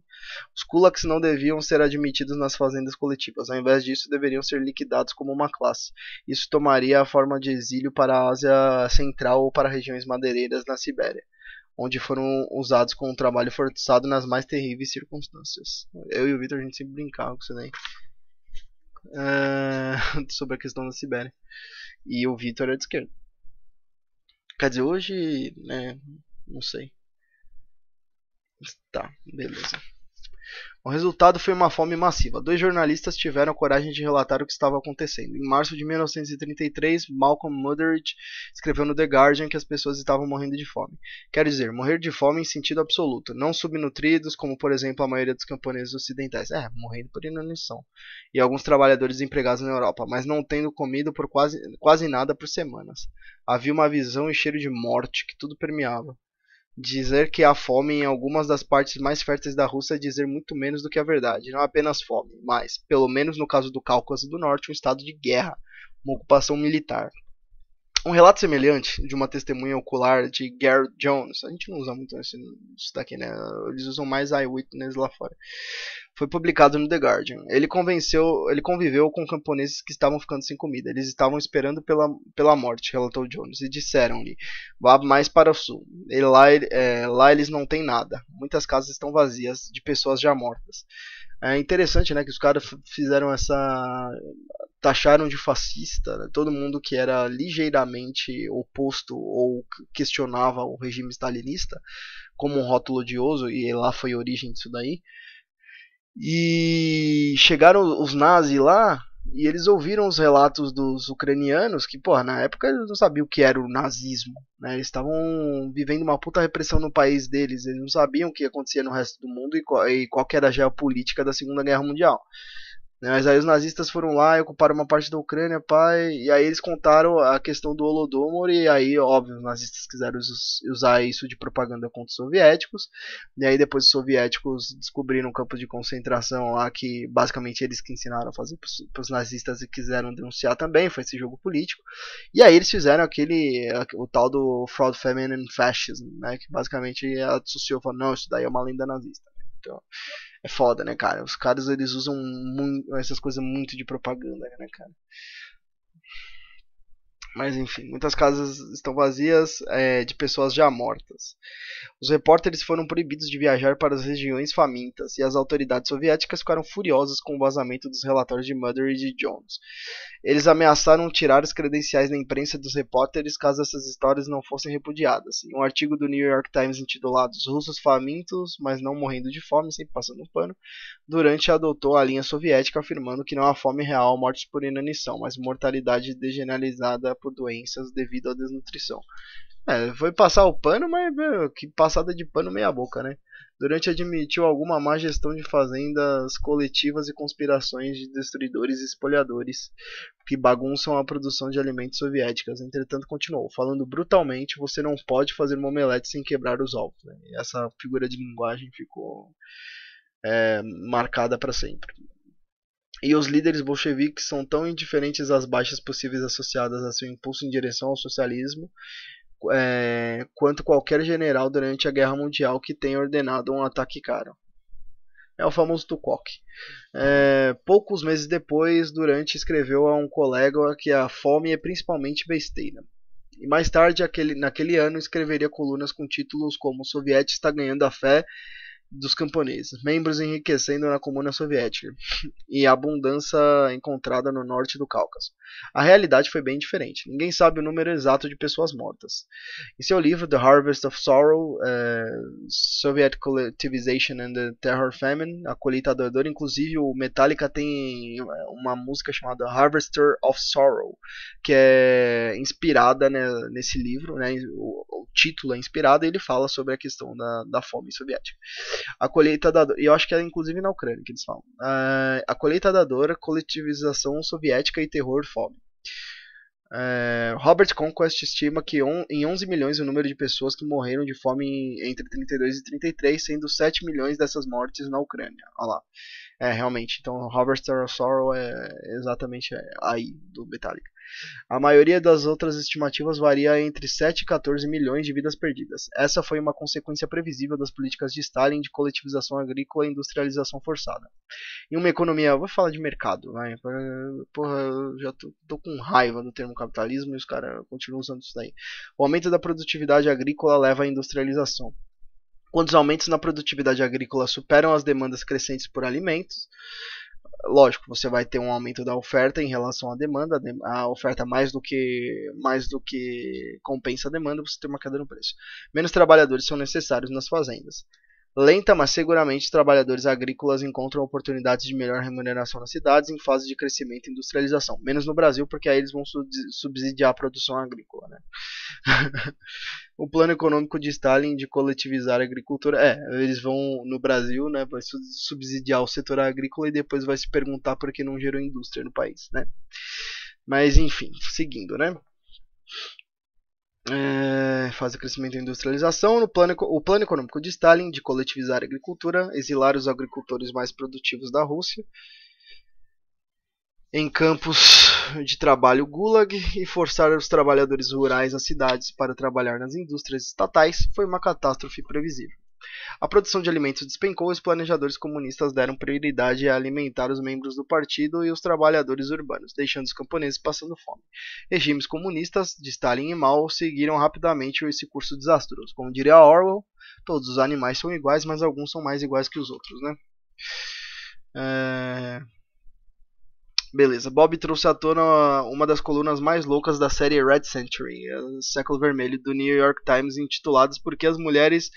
Os kulaks não deviam ser admitidos nas fazendas coletivas, ao invés disso deveriam ser liquidados como uma classe. Isso tomaria a forma de exílio para a Ásia Central ou para regiões madeireiras na Sibéria, onde foram usados com o trabalho forçado nas mais terríveis circunstâncias. Eu e o Victor a gente sempre brincava com isso daí. Uh, sobre a questão da Sibéria. E o Victor é de esquerda. Quer dizer, hoje, né, não sei. Tá, beleza. O resultado foi uma fome massiva. Dois jornalistas tiveram a coragem de relatar o que estava acontecendo. Em março de 1933, Malcolm Mudderidge escreveu no The Guardian que as pessoas estavam morrendo de fome. Quer dizer, morrer de fome em sentido absoluto, não subnutridos, como por exemplo a maioria dos camponeses ocidentais. É, morrendo por inanição. E alguns trabalhadores empregados na Europa, mas não tendo comido por quase, quase nada por semanas. Havia uma visão e cheiro de morte que tudo permeava. Dizer que há fome em algumas das partes mais férteis da Rússia é dizer muito menos do que a verdade. Não apenas fome, mas, pelo menos no caso do Cáucaso do Norte, um estado de guerra, uma ocupação militar. Um relato semelhante de uma testemunha ocular de Garrett Jones, a gente não usa muito esse, isso daqui, né? Eles usam mais eyewitness lá fora. Foi publicado no The Guardian. Ele convenceu, ele conviveu com camponeses que estavam ficando sem comida. Eles estavam esperando pela, pela morte, relatou Jones, e disseram-lhe: vá mais para o sul. E lá, é, lá eles não têm nada. Muitas casas estão vazias de pessoas já mortas. É interessante, né, que os caras fizeram essa taxaram de fascista né? todo mundo que era ligeiramente oposto ou questionava o regime stalinista como um rótulo odioso e lá foi a origem disso daí. E chegaram os nazis lá e eles ouviram os relatos dos ucranianos que, porra, na época eles não sabiam o que era o nazismo, né? Eles estavam vivendo uma puta repressão no país deles, eles não sabiam o que acontecia no resto do mundo e qual, e qual era a geopolítica da Segunda Guerra Mundial. Né? Mas aí os nazistas foram lá e ocuparam uma parte da Ucrânia, pai, e aí eles contaram a questão do Holodomor, e aí, óbvio, os nazistas quiseram usar isso de propaganda contra os soviéticos, e aí depois os soviéticos descobriram um campo de concentração lá que basicamente eles que ensinaram a fazer para os nazistas e quiseram denunciar também, foi esse jogo político, e aí eles fizeram aquele, o tal do Fraud Feminine Fascism, né, que basicamente associou, falou, não, isso daí é uma lenda nazista. Então, é foda, né, cara? Os caras, eles usam muito, essas coisas muito de propaganda, né, cara? Mas enfim, muitas casas estão vazias é, de pessoas já mortas. Os repórteres foram proibidos de viajar para as regiões famintas e as autoridades soviéticas ficaram furiosas com o vazamento dos relatórios de Murder e de Jones. Eles ameaçaram tirar as credenciais da imprensa dos repórteres caso essas histórias não fossem repudiadas. Em um artigo do New York Times intitulado Os Russos Famintos, mas não morrendo de fome, sempre passando um pano, Durante adotou a linha soviética afirmando que não há fome real, mortes por inanição, mas mortalidade degeneralizada por doenças devido à desnutrição. É, foi passar o pano, mas meu, que passada de pano meia boca, né? Durante admitiu alguma má gestão de fazendas coletivas e conspirações de destruidores e espolhadores que bagunçam a produção de alimentos soviéticas. Entretanto, continuou falando brutalmente: você não pode fazer uma omelete sem quebrar os ovos. Né? essa figura de linguagem ficou é, marcada para sempre e os líderes bolcheviques são tão indiferentes às baixas possíveis associadas a seu impulso em direção ao socialismo é, quanto qualquer general durante a Guerra Mundial que tenha ordenado um ataque caro. É o famoso Tukok. É, poucos meses depois, Durante escreveu a um colega que a fome é principalmente besteira. E mais tarde, aquele, naquele ano, escreveria colunas com títulos como O Soviético está ganhando a fé dos camponeses, membros enriquecendo na comuna soviética e a abundância encontrada no norte do Cáucaso. A realidade foi bem diferente. Ninguém sabe o número exato de pessoas mortas. Em seu livro The Harvest of Sorrow, uh, Soviet Collectivization and the Terror Famine, a colheita da dor, inclusive o Metallica tem uma música chamada Harvester of Sorrow, que é inspirada né, nesse livro, né, o, o, título é inspirado e ele fala sobre a questão da, da fome soviética. A colheita da dor. E eu acho que é inclusive na Ucrânia que eles falam. Uh, a colheita da dor, coletivização soviética e terror fome. É, Robert Conquest estima que on, em 11 milhões o número de pessoas que morreram de fome entre 32 e 33, sendo 7 milhões dessas mortes na Ucrânia. Olha lá. É, realmente. Então, Robert Sorrow é exatamente é, aí, do Metallica. A maioria das outras estimativas varia entre 7 e 14 milhões de vidas perdidas. Essa foi uma consequência previsível das políticas de Stalin de coletivização agrícola e industrialização forçada. Em uma economia, vou falar de mercado, vai. Porra, eu já tô, tô com raiva do termo capitalismo e os caras continuam usando isso daí. O aumento da produtividade agrícola leva à industrialização quando os aumentos na produtividade agrícola superam as demandas crescentes por alimentos, lógico, você vai ter um aumento da oferta em relação à demanda, a oferta mais do que mais do que compensa a demanda, você tem uma queda no preço. Menos trabalhadores são necessários nas fazendas. Lenta, mas seguramente, trabalhadores agrícolas encontram oportunidades de melhor remuneração nas cidades em fase de crescimento e industrialização. Menos no Brasil, porque aí eles vão subsidiar a produção agrícola. Né? o plano econômico de Stalin de coletivizar a agricultura. É, eles vão no Brasil, né? Vai subsidiar o setor agrícola e depois vai se perguntar por que não gerou indústria no país, né? Mas enfim, seguindo, né? é, o crescimento e industrialização, no plano, o plano econômico de Stalin de coletivizar a agricultura, exilar os agricultores mais produtivos da Rússia em campos de trabalho Gulag e forçar os trabalhadores rurais às cidades para trabalhar nas indústrias estatais foi uma catástrofe previsível. A produção de alimentos despencou e os planejadores comunistas deram prioridade a alimentar os membros do partido e os trabalhadores urbanos, deixando os camponeses passando fome. Regimes comunistas, de Stalin e Mao, seguiram rapidamente esse curso desastroso. Como diria Orwell, todos os animais são iguais, mas alguns são mais iguais que os outros, né? É... Beleza, Bob trouxe à tona uma das colunas mais loucas da série Red Century, eh, Século Vermelho do New York Times, intituladas Porque as mulheres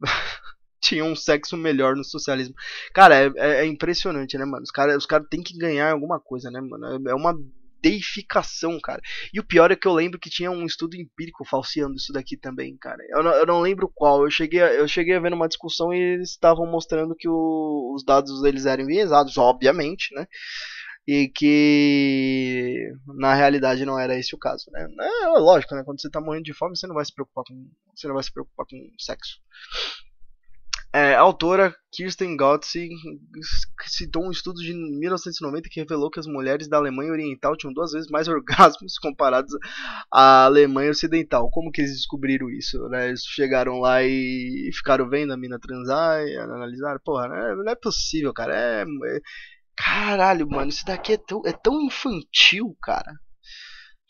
tinha um sexo melhor no socialismo. Cara, é, é, é impressionante, né, mano? Os caras os cara têm que ganhar alguma coisa, né, mano? É, é uma deificação, cara. E o pior é que eu lembro que tinha um estudo empírico falseando isso daqui também, cara. Eu não, eu não lembro qual. Eu cheguei, a, eu cheguei a ver uma discussão e eles estavam mostrando que o, os dados deles eram enviesados, obviamente, né? e que na realidade não era esse o caso, né? É lógico, né? Quando você está morrendo de fome, você não vai se preocupar com, você não vai se preocupar com sexo. É, a autora Kirsten Gottsy citou um estudo de 1990 que revelou que as mulheres da Alemanha Oriental tinham duas vezes mais orgasmos comparados à Alemanha Ocidental. Como que eles descobriram isso? Né? Eles chegaram lá e ficaram vendo a mina transar e analisaram. Porra, não é, não é possível, cara. É, é Caralho, mano, isso daqui é tão, é tão infantil, cara.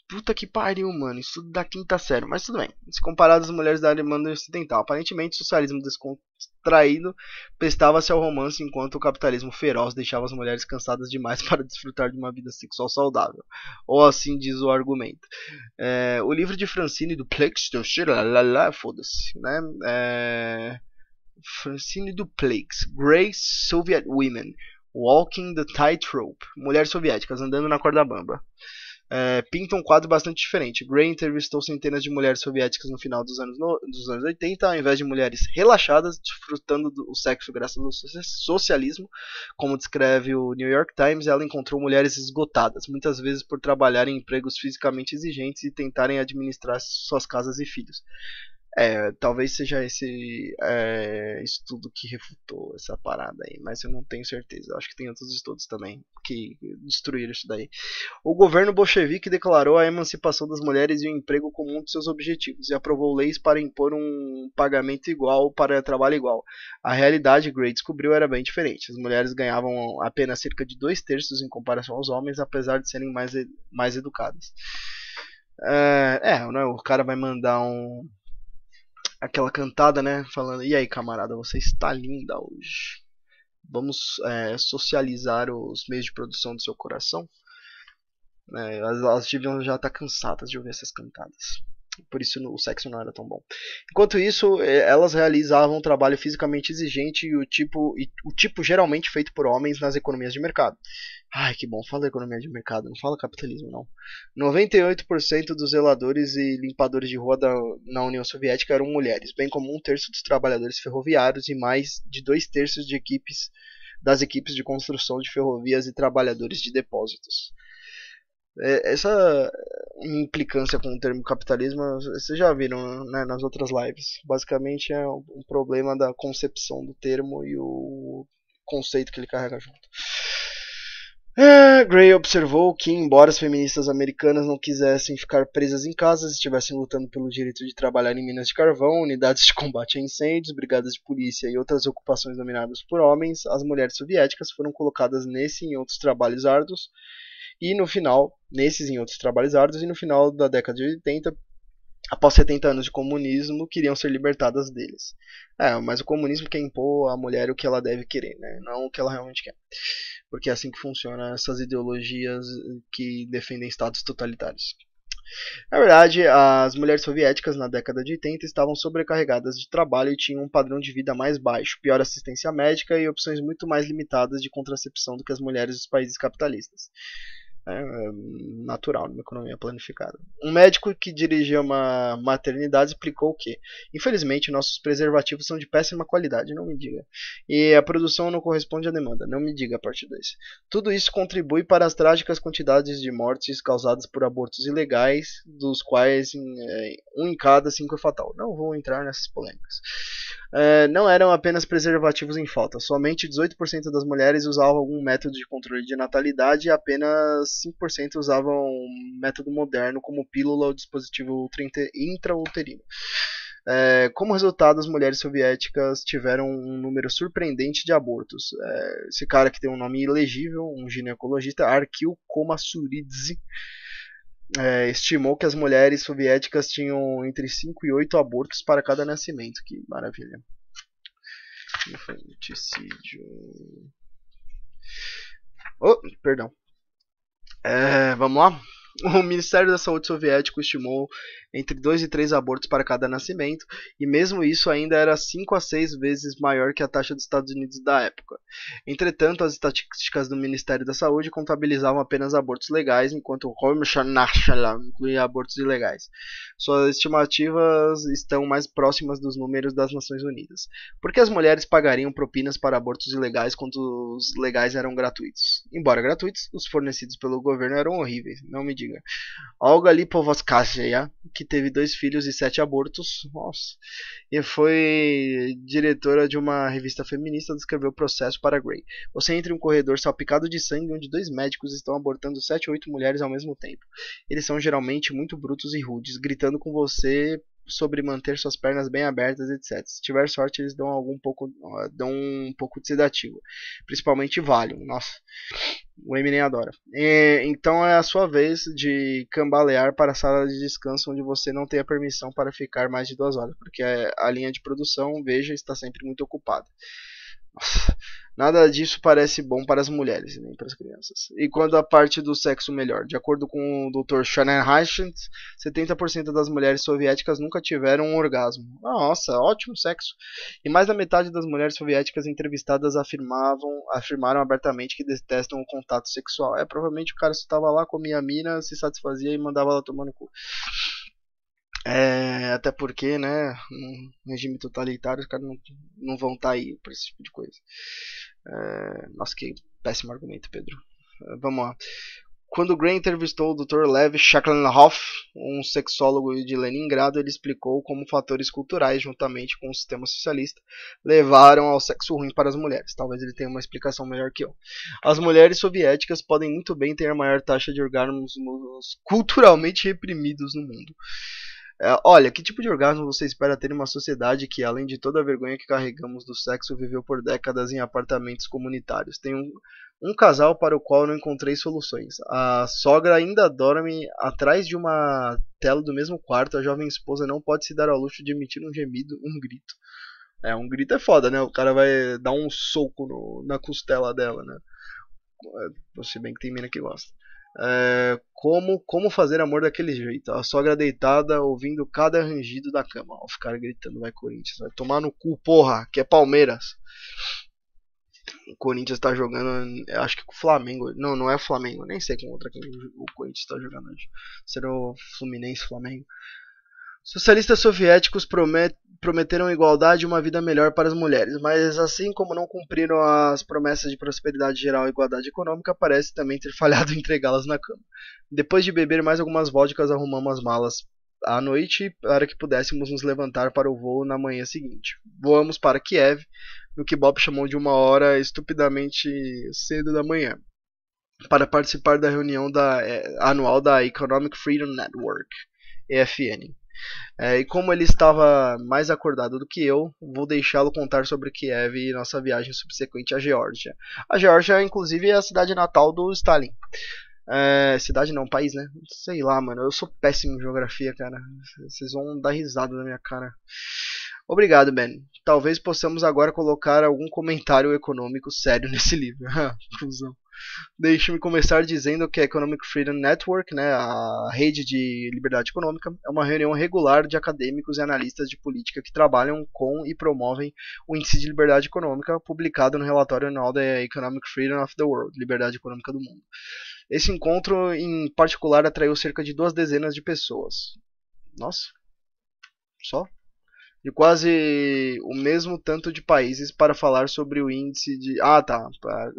Puta que pariu, mano. Isso da quinta série. Mas tudo bem. Se comparado às mulheres da Alemanha Ocidental. Aparentemente, o socialismo descontraído prestava-se ao romance, enquanto o capitalismo feroz deixava as mulheres cansadas demais para desfrutar de uma vida sexual saudável. Ou assim diz o argumento. É, o livro de Francine do Plex. Foda-se, né? É, Francine Dupleix, Grey Soviet Women, Walking the Tightrope, Mulheres Soviéticas, Andando na Corda Bamba. É, pinta um quadro bastante diferente. Gray entrevistou centenas de mulheres soviéticas no final dos anos, no, dos anos 80, ao invés de mulheres relaxadas, desfrutando do sexo graças ao socialismo. Como descreve o New York Times, ela encontrou mulheres esgotadas, muitas vezes por trabalharem em empregos fisicamente exigentes e tentarem administrar suas casas e filhos. É, talvez seja esse é, estudo que refutou essa parada aí, mas eu não tenho certeza. acho que tem outros estudos também que destruíram isso daí. O governo bolchevique declarou a emancipação das mulheres e o emprego como um dos seus objetivos e aprovou leis para impor um pagamento igual para trabalho igual. A realidade, Gray descobriu, era bem diferente. As mulheres ganhavam apenas cerca de dois terços em comparação aos homens, apesar de serem mais, mais educadas. É, é, é o cara vai mandar um aquela cantada, né? Falando, e aí camarada, você está linda hoje. Vamos é, socializar os meios de produção do seu coração. É, elas, elas deviam já estar tá cansadas de ouvir essas cantadas por isso o sexo não era tão bom. Enquanto isso, é, elas realizavam um trabalho fisicamente exigente e o tipo, e, o tipo geralmente feito por homens nas economias de mercado. Ai, que bom, fala economia de mercado, não fala capitalismo não. 98% dos zeladores e limpadores de rua da, na União Soviética eram mulheres, bem como um terço dos trabalhadores ferroviários e mais de dois terços de equipes das equipes de construção de ferrovias e trabalhadores de depósitos. É, essa eh, implicância com o termo capitalismo, vocês já viram né, nas outras lives. Basicamente é um problema da concepção do termo e o conceito que ele carrega junto. É, Gray observou que, embora as feministas americanas não quisessem ficar presas em casa, estivessem lutando pelo direito de trabalhar em minas de carvão, unidades de combate a incêndios, brigadas de polícia e outras ocupações dominadas por homens, as mulheres soviéticas foram colocadas nesse e em outros trabalhos árduos e no final, nesses e em outros trabalhos árduos, e no final da década de 80, após 70 anos de comunismo, queriam ser libertadas deles. É, mas o comunismo quer impor à mulher o que ela deve querer, né? não o que ela realmente quer. Porque é assim que funcionam essas ideologias que defendem estados totalitários. Na verdade, as mulheres soviéticas na década de 80 estavam sobrecarregadas de trabalho e tinham um padrão de vida mais baixo, pior assistência médica e opções muito mais limitadas de contracepção do que as mulheres dos países capitalistas. Né, é natural numa economia planificada. Um médico que dirigia uma maternidade explicou que, infelizmente, nossos preservativos são de péssima qualidade, não me diga. E a produção não corresponde à demanda, não me diga, parte 2. Tudo isso contribui para as trágicas quantidades de mortes causadas por abortos ilegais, dos quais é, um em cada cinco é fatal. Não vou entrar nessas polêmicas. É, não eram apenas preservativos em falta. Somente 18% das mulheres usavam algum método de controle de natalidade e apenas 5% usavam método moderno como pílula ou dispositivo intrauterino. É, como resultado, as mulheres soviéticas tiveram um número surpreendente de abortos. É, esse cara que tem um nome ilegível, um ginecologista, Arkil Komasuridze, é, estimou que as mulheres soviéticas tinham entre 5 e 8 abortos para cada nascimento. Que maravilha. Infanticídio. Oh, perdão. É, vamos lá? O Ministério da Saúde soviético estimou entre 2 e 3 abortos para cada nascimento, e mesmo isso ainda era 5 a 6 vezes maior que a taxa dos Estados Unidos da época. Entretanto, as estatísticas do Ministério da Saúde contabilizavam apenas abortos legais, enquanto o Hormshanachshala incluía abortos ilegais. Suas estimativas estão mais próximas dos números das Nações Unidas. Por que as mulheres pagariam propinas para abortos ilegais quando os legais eram gratuitos? Embora gratuitos, os fornecidos pelo governo eram horríveis, não me diga. Olga Lipovskaya, que teve dois filhos e sete abortos. Nossa. E foi diretora de uma revista feminista, descreveu o processo para Gray. Você entra em um corredor salpicado de sangue onde dois médicos estão abortando sete ou oito mulheres ao mesmo tempo. Eles são geralmente muito brutos e rudes, gritando com você sobre manter suas pernas bem abertas, etc. Se tiver sorte, eles dão algum pouco, dão um pouco de sedativo, principalmente vale, Nossa, o Eminem adora. E, então é a sua vez de cambalear para a sala de descanso onde você não tem a permissão para ficar mais de duas horas, porque a linha de produção, veja, está sempre muito ocupada. Nada disso parece bom para as mulheres e nem para as crianças. E quando a parte do sexo melhor? De acordo com o Dr. Shannon Hashant, 70% das mulheres soviéticas nunca tiveram um orgasmo. Nossa, ótimo sexo. E mais da metade das mulheres soviéticas entrevistadas afirmavam, afirmaram abertamente que detestam o contato sexual. É, provavelmente o cara estava lá, comia a mina, se satisfazia e mandava ela tomar no cu. É, até porque, né, num regime totalitário, os caras não, não vão estar tá aí para esse tipo de coisa. É, nossa, que péssimo argumento, Pedro. É, vamos lá. Quando Gray entrevistou o Dr. Lev Shaklanhoff, um sexólogo de Leningrado, ele explicou como fatores culturais, juntamente com o sistema socialista, levaram ao sexo ruim para as mulheres. Talvez ele tenha uma explicação melhor que eu. As mulheres soviéticas podem muito bem ter a maior taxa de orgasmos culturalmente reprimidos no mundo. É, olha, que tipo de orgasmo você espera ter em uma sociedade que, além de toda a vergonha que carregamos do sexo, viveu por décadas em apartamentos comunitários? Tem um, um casal para o qual não encontrei soluções. A sogra ainda dorme atrás de uma tela do mesmo quarto. A jovem esposa não pode se dar ao luxo de emitir um gemido, um grito. É, um grito é foda, né? O cara vai dar um soco no, na costela dela, né? É, se bem que tem mina que gosta é, como como fazer amor daquele jeito. A sogra deitada ouvindo cada rangido da cama. Ao ficar gritando, vai Corinthians, vai tomar no cu, porra, que é Palmeiras. O Corinthians tá jogando, acho que com o Flamengo. Não, não é o Flamengo, nem sei com outra que o Corinthians tá jogando hoje. Será o Fluminense, Flamengo. Socialistas soviéticos promet prometeram igualdade e uma vida melhor para as mulheres, mas assim como não cumpriram as promessas de prosperidade geral e igualdade econômica, parece também ter falhado em entregá-las na cama. Depois de beber mais algumas vodkas, arrumamos as malas à noite para que pudéssemos nos levantar para o voo na manhã seguinte. Voamos para Kiev, no que Bob chamou de uma hora estupidamente cedo da manhã, para participar da reunião da, eh, anual da Economic Freedom Network, EFN. É, e como ele estava mais acordado do que eu, vou deixá-lo contar sobre Kiev e nossa viagem subsequente à Geórgia. A Geórgia, inclusive, é a cidade natal do Stalin. É, cidade não, país, né? Sei lá, mano. Eu sou péssimo em geografia, cara. Vocês vão dar risada na minha cara. Obrigado, Ben. Talvez possamos agora colocar algum comentário econômico sério nesse livro. Fusão. Deixe-me começar dizendo que a Economic Freedom Network, né, a rede de liberdade econômica, é uma reunião regular de acadêmicos e analistas de política que trabalham com e promovem o Índice de Liberdade Econômica, publicado no relatório anual da Economic Freedom of the World, Liberdade Econômica do Mundo. Esse encontro, em particular, atraiu cerca de duas dezenas de pessoas. Nossa, só? de quase o mesmo tanto de países para falar sobre o índice de. Ah, tá,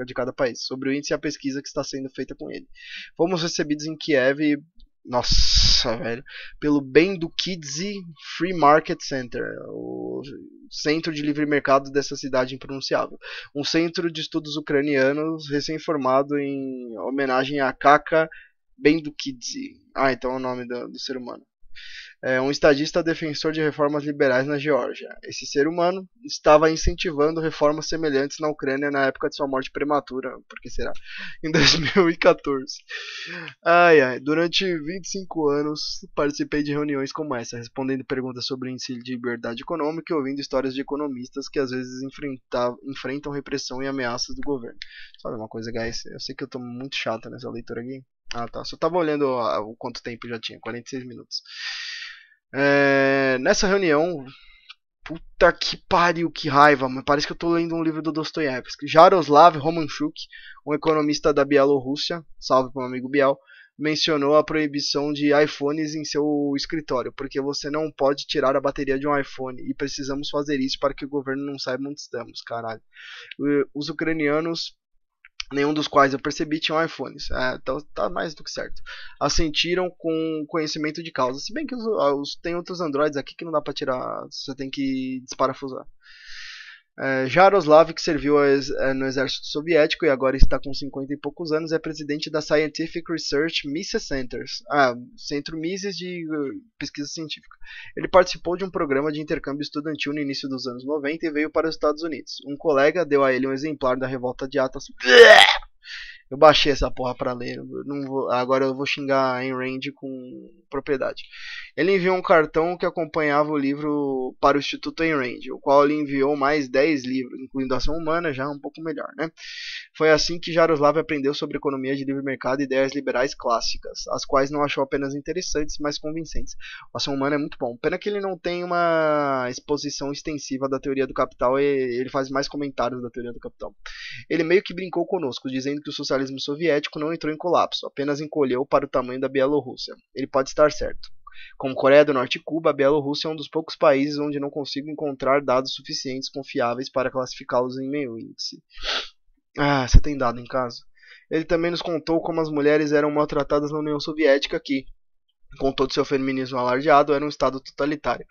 de cada país, sobre o índice e a pesquisa que está sendo feita com ele. Fomos recebidos em Kiev nossa, velho. Pelo bem do Kidzi Free Market Center, o centro de livre mercado dessa cidade impronunciável. Um centro de estudos ucranianos recém-formado em homenagem a Kaka Bendukidze. Ah, então é o nome do, do ser humano é, um estadista defensor de reformas liberais na Geórgia. Esse ser humano estava incentivando reformas semelhantes na Ucrânia na época de sua morte prematura, porque será, em 2014. Ai, ai, durante 25 anos participei de reuniões como essa, respondendo perguntas sobre o índice de liberdade econômica e ouvindo histórias de economistas que às vezes enfrentam repressão e ameaças do governo. Sabe uma coisa, guys? Eu sei que eu tô muito chato nessa leitura aqui. Ah, tá. Só tava olhando ah, o quanto tempo já tinha, 46 minutos. É, nessa reunião. Puta que pariu, que raiva, mas parece que eu tô lendo um livro do Dostoiévski. Jaroslav Romanchuk, um economista da Bielorrússia, salve pro meu amigo Biel, mencionou a proibição de iPhones em seu escritório, porque você não pode tirar a bateria de um iPhone e precisamos fazer isso para que o governo não saiba onde estamos, caralho. Os ucranianos nenhum dos quais eu percebi tinham iPhones. É, então tá mais do que certo. Assentiram com conhecimento de causa. Se bem que os, os, tem outros Androids aqui que não dá para tirar, você tem que desparafusar. É, Jaroslav, que serviu é, no exército soviético e agora está com 50 e poucos anos, é presidente da Scientific Research Mises Centers, ah, Centro Mises de uh, Pesquisa Científica. Ele participou de um programa de intercâmbio estudantil no início dos anos 90 e veio para os Estados Unidos. Um colega deu a ele um exemplar da Revolta de Atas. Eu baixei essa porra pra ler. Eu não vou, agora eu vou xingar a Range com propriedade. Ele enviou um cartão que acompanhava o livro para o Instituto em Range, o qual ele enviou mais 10 livros, incluindo Ação Humana, já um pouco melhor, né? Foi assim que Jaroslav aprendeu sobre economia de livre mercado e ideias liberais clássicas, as quais não achou apenas interessantes, mas convincentes. O Ação Humana é muito bom. Pena que ele não tem uma exposição extensiva da teoria do capital e ele faz mais comentários da teoria do capital. Ele meio que brincou conosco, dizendo que o socialismo capitalismo soviético não entrou em colapso, apenas encolheu para o tamanho da Bielorrússia. Ele pode estar certo. Como Coreia do Norte e Cuba, a Bielorrússia é um dos poucos países onde não consigo encontrar dados suficientes confiáveis para classificá-los em meio índice. Ah, você tem dado em casa? Ele também nos contou como as mulheres eram maltratadas na União Soviética que, com todo seu feminismo alardeado, era um Estado totalitário.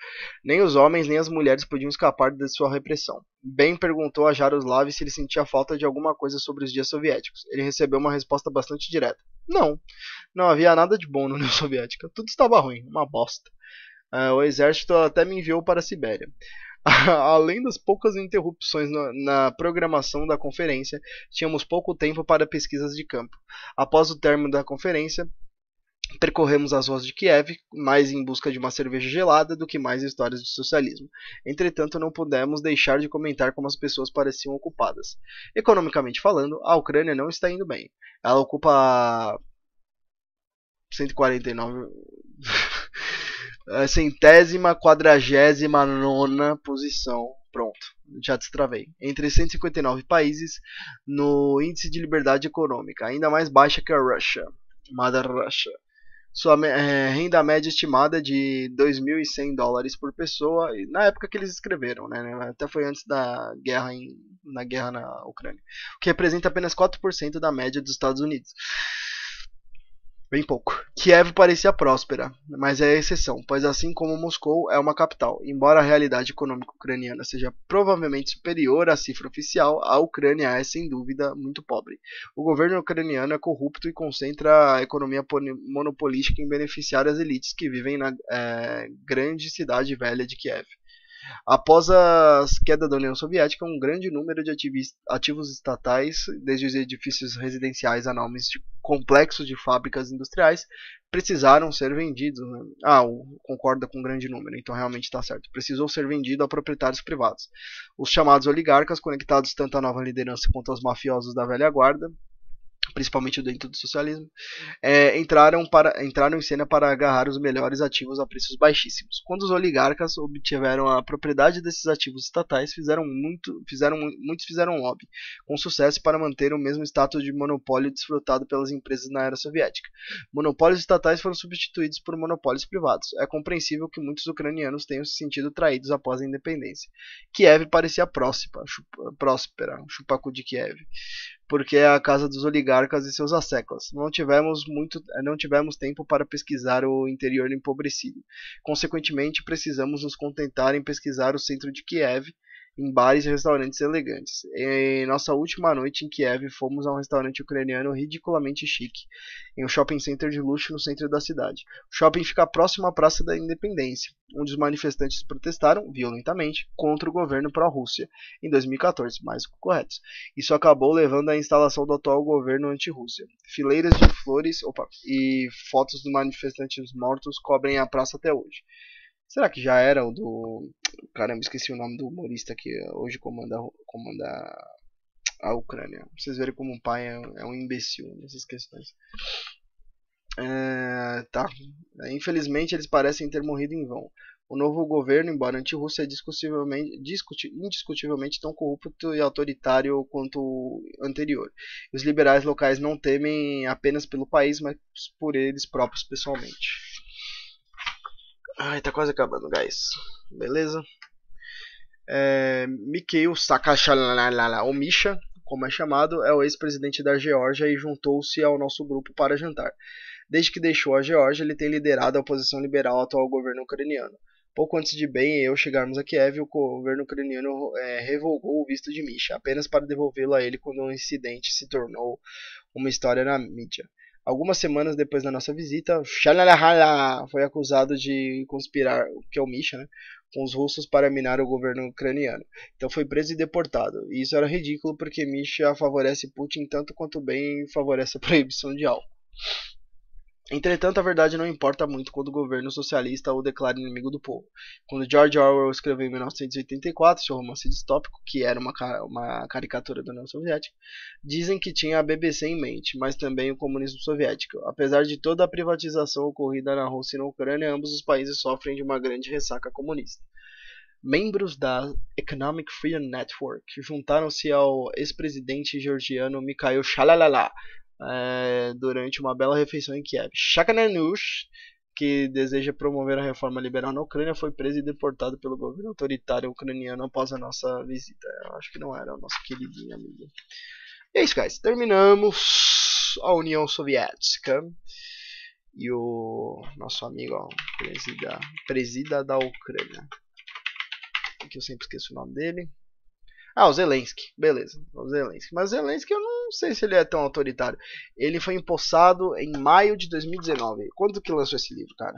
Nem os homens nem as mulheres podiam escapar de sua repressão. Ben perguntou a Jaroslav se ele sentia falta de alguma coisa sobre os dias soviéticos. Ele recebeu uma resposta bastante direta. Não, não havia nada de bom na União Soviética. Tudo estava ruim, uma bosta. Uh, o exército até me enviou para a Sibéria. Além das poucas interrupções na, na, programação da conferência, tínhamos pouco tempo para pesquisas de campo. Após o término da conferência, Percorremos as ruas de Kiev mais em busca de uma cerveja gelada do que mais histórias de socialismo. Entretanto, não pudemos deixar de comentar como as pessoas pareciam ocupadas. Economicamente falando, a Ucrânia não está indo bem. Ela ocupa 149 é, centésima quadragésima nona posição. Pronto, já destravei. Entre 159 países no índice de liberdade econômica, ainda mais baixa que a Rússia. Mother Russia sua é, renda média estimada de 2.100 dólares por pessoa, na época que eles escreveram, né, né? Até foi antes da guerra em, na guerra na Ucrânia, o que representa apenas 4% da média dos Estados Unidos bem pouco. Kiev parecia próspera, mas é a exceção, pois assim como Moscou é uma capital, embora a realidade econômica ucraniana seja provavelmente superior à cifra oficial, a Ucrânia é sem dúvida muito pobre. O governo ucraniano é corrupto e concentra a economia monopolística em beneficiar as elites que vivem na é, grande cidade velha de Kiev. Após a queda da União Soviética, um grande número de ativos estatais, desde os edifícios residenciais a nomes de complexos de fábricas industriais, precisaram ser vendidos. Né? Ah, concorda com um grande número, então realmente está certo. Precisou ser vendido a proprietários privados. Os chamados oligarcas, conectados tanto à nova liderança quanto aos mafiosos da velha guarda, principalmente dentro do socialismo, é, entraram, para, entraram em cena para agarrar os melhores ativos a preços baixíssimos. Quando os oligarcas obtiveram a propriedade desses ativos estatais, fizeram muito, fizeram, muitos fizeram lobby, com sucesso para manter o mesmo status de monopólio desfrutado pelas empresas na era soviética. Monopólios estatais foram substituídos por monopólios privados. É compreensível que muitos ucranianos tenham se sentido traídos após a independência. Kiev parecia próspera, chupa, próspera, chupacu de Kiev porque é a casa dos oligarcas e seus asseclas. Não tivemos muito, eh, não tivemos tempo para pesquisar o interior empobrecido. Consequentemente, precisamos nos contentar em pesquisar o centro de Kiev em bares e restaurantes elegantes. Em nossa última noite em Kiev, fomos a um restaurante ucraniano ridiculamente chique, em um shopping center de luxo no centro da cidade. O shopping fica próximo à Praça da Independência, onde os manifestantes protestaram violentamente contra o governo pró-Rússia em 2014, mais corretos. Isso acabou levando à instalação do atual governo anti-Rússia. Fileiras de flores opa, e fotos dos manifestantes mortos cobrem a praça até hoje. Será que já era o do. Caramba, esqueci o nome do humorista que hoje comanda, comanda a Ucrânia. Pra vocês verem como um pai é, é um imbecil nessas questões. É, tá. Infelizmente, eles parecem ter morrido em vão. O novo governo, embora anti-russo, é indiscutivelmente tão corrupto e autoritário quanto o anterior. Os liberais locais não temem apenas pelo país, mas por eles próprios pessoalmente. Ai, tá quase acabando, guys. Beleza? É, Mikhail Saakashvili, ou Misha, como é chamado, é o ex-presidente da Geórgia e juntou-se ao nosso grupo para jantar. Desde que deixou a Geórgia, ele tem liderado a oposição liberal atual ao governo ucraniano. Pouco antes de Ben e eu chegarmos a Kiev, o governo ucraniano é, revogou o visto de Misha, apenas para devolvê-lo a ele quando o um incidente se tornou uma história na mídia. Algumas semanas depois da nossa visita, Xalalahala foi acusado de conspirar, que é o Misha, né? Com os russos para minar o governo ucraniano. Então foi preso e deportado. E isso era ridículo porque Misha favorece Putin tanto quanto bem favorece a proibição de álcool. Entretanto, a verdade não importa muito quando o governo socialista o declara inimigo do povo. Quando George Orwell escreveu em 1984 seu romance distópico, que era uma, uma caricatura da União Soviética, dizem que tinha a BBC em mente, mas também o comunismo soviético. Apesar de toda a privatização ocorrida na Rússia e na Ucrânia, ambos os países sofrem de uma grande ressaca comunista membros da Economic Freedom Network juntaram-se ao ex-presidente georgiano Mikhail Shalalala é, durante uma bela refeição em Kiev. Chakanarnush, que deseja promover a reforma liberal na Ucrânia, foi preso e deportado pelo governo autoritário ucraniano após a nossa visita. Eu acho que não era o nosso queridinho amigo. E é isso, guys. Terminamos a União Soviética. E o nosso amigo, ó, presida, presida da Ucrânia. Que eu sempre esqueço o nome dele. Ah, o Zelensky, beleza, o Zelensky. Mas Zelensky eu não sei se ele é tão autoritário. Ele foi empossado em maio de 2019. Quando que lançou esse livro, cara?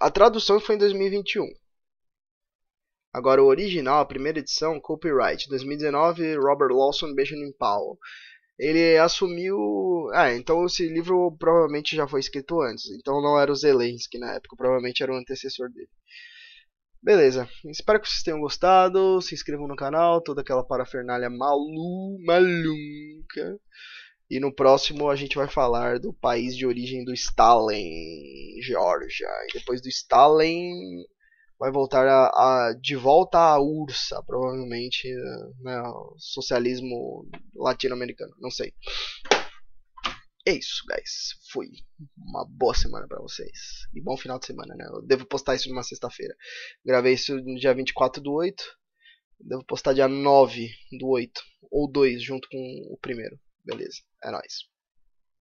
A tradução foi em 2021. Agora, o original, a primeira edição, copyright, 2019, Robert Lawson, Benjamin Powell. Ele assumiu. Ah, então esse livro provavelmente já foi escrito antes. Então não era o Zelensky na época, provavelmente era o antecessor dele. Beleza, espero que vocês tenham gostado, se inscrevam no canal, toda aquela parafernália malu, maluca. E no próximo a gente vai falar do país de origem do Stalin, Geórgia. E depois do Stalin vai voltar a, a de volta à ursa, provavelmente, né, socialismo latino-americano, não sei é isso, guys. Foi Uma boa semana para vocês. E bom final de semana, né? Eu devo postar isso numa sexta-feira. Gravei isso no dia 24 do 8. Devo postar dia 9 do 8. Ou 2, junto com o primeiro. Beleza. É nóis.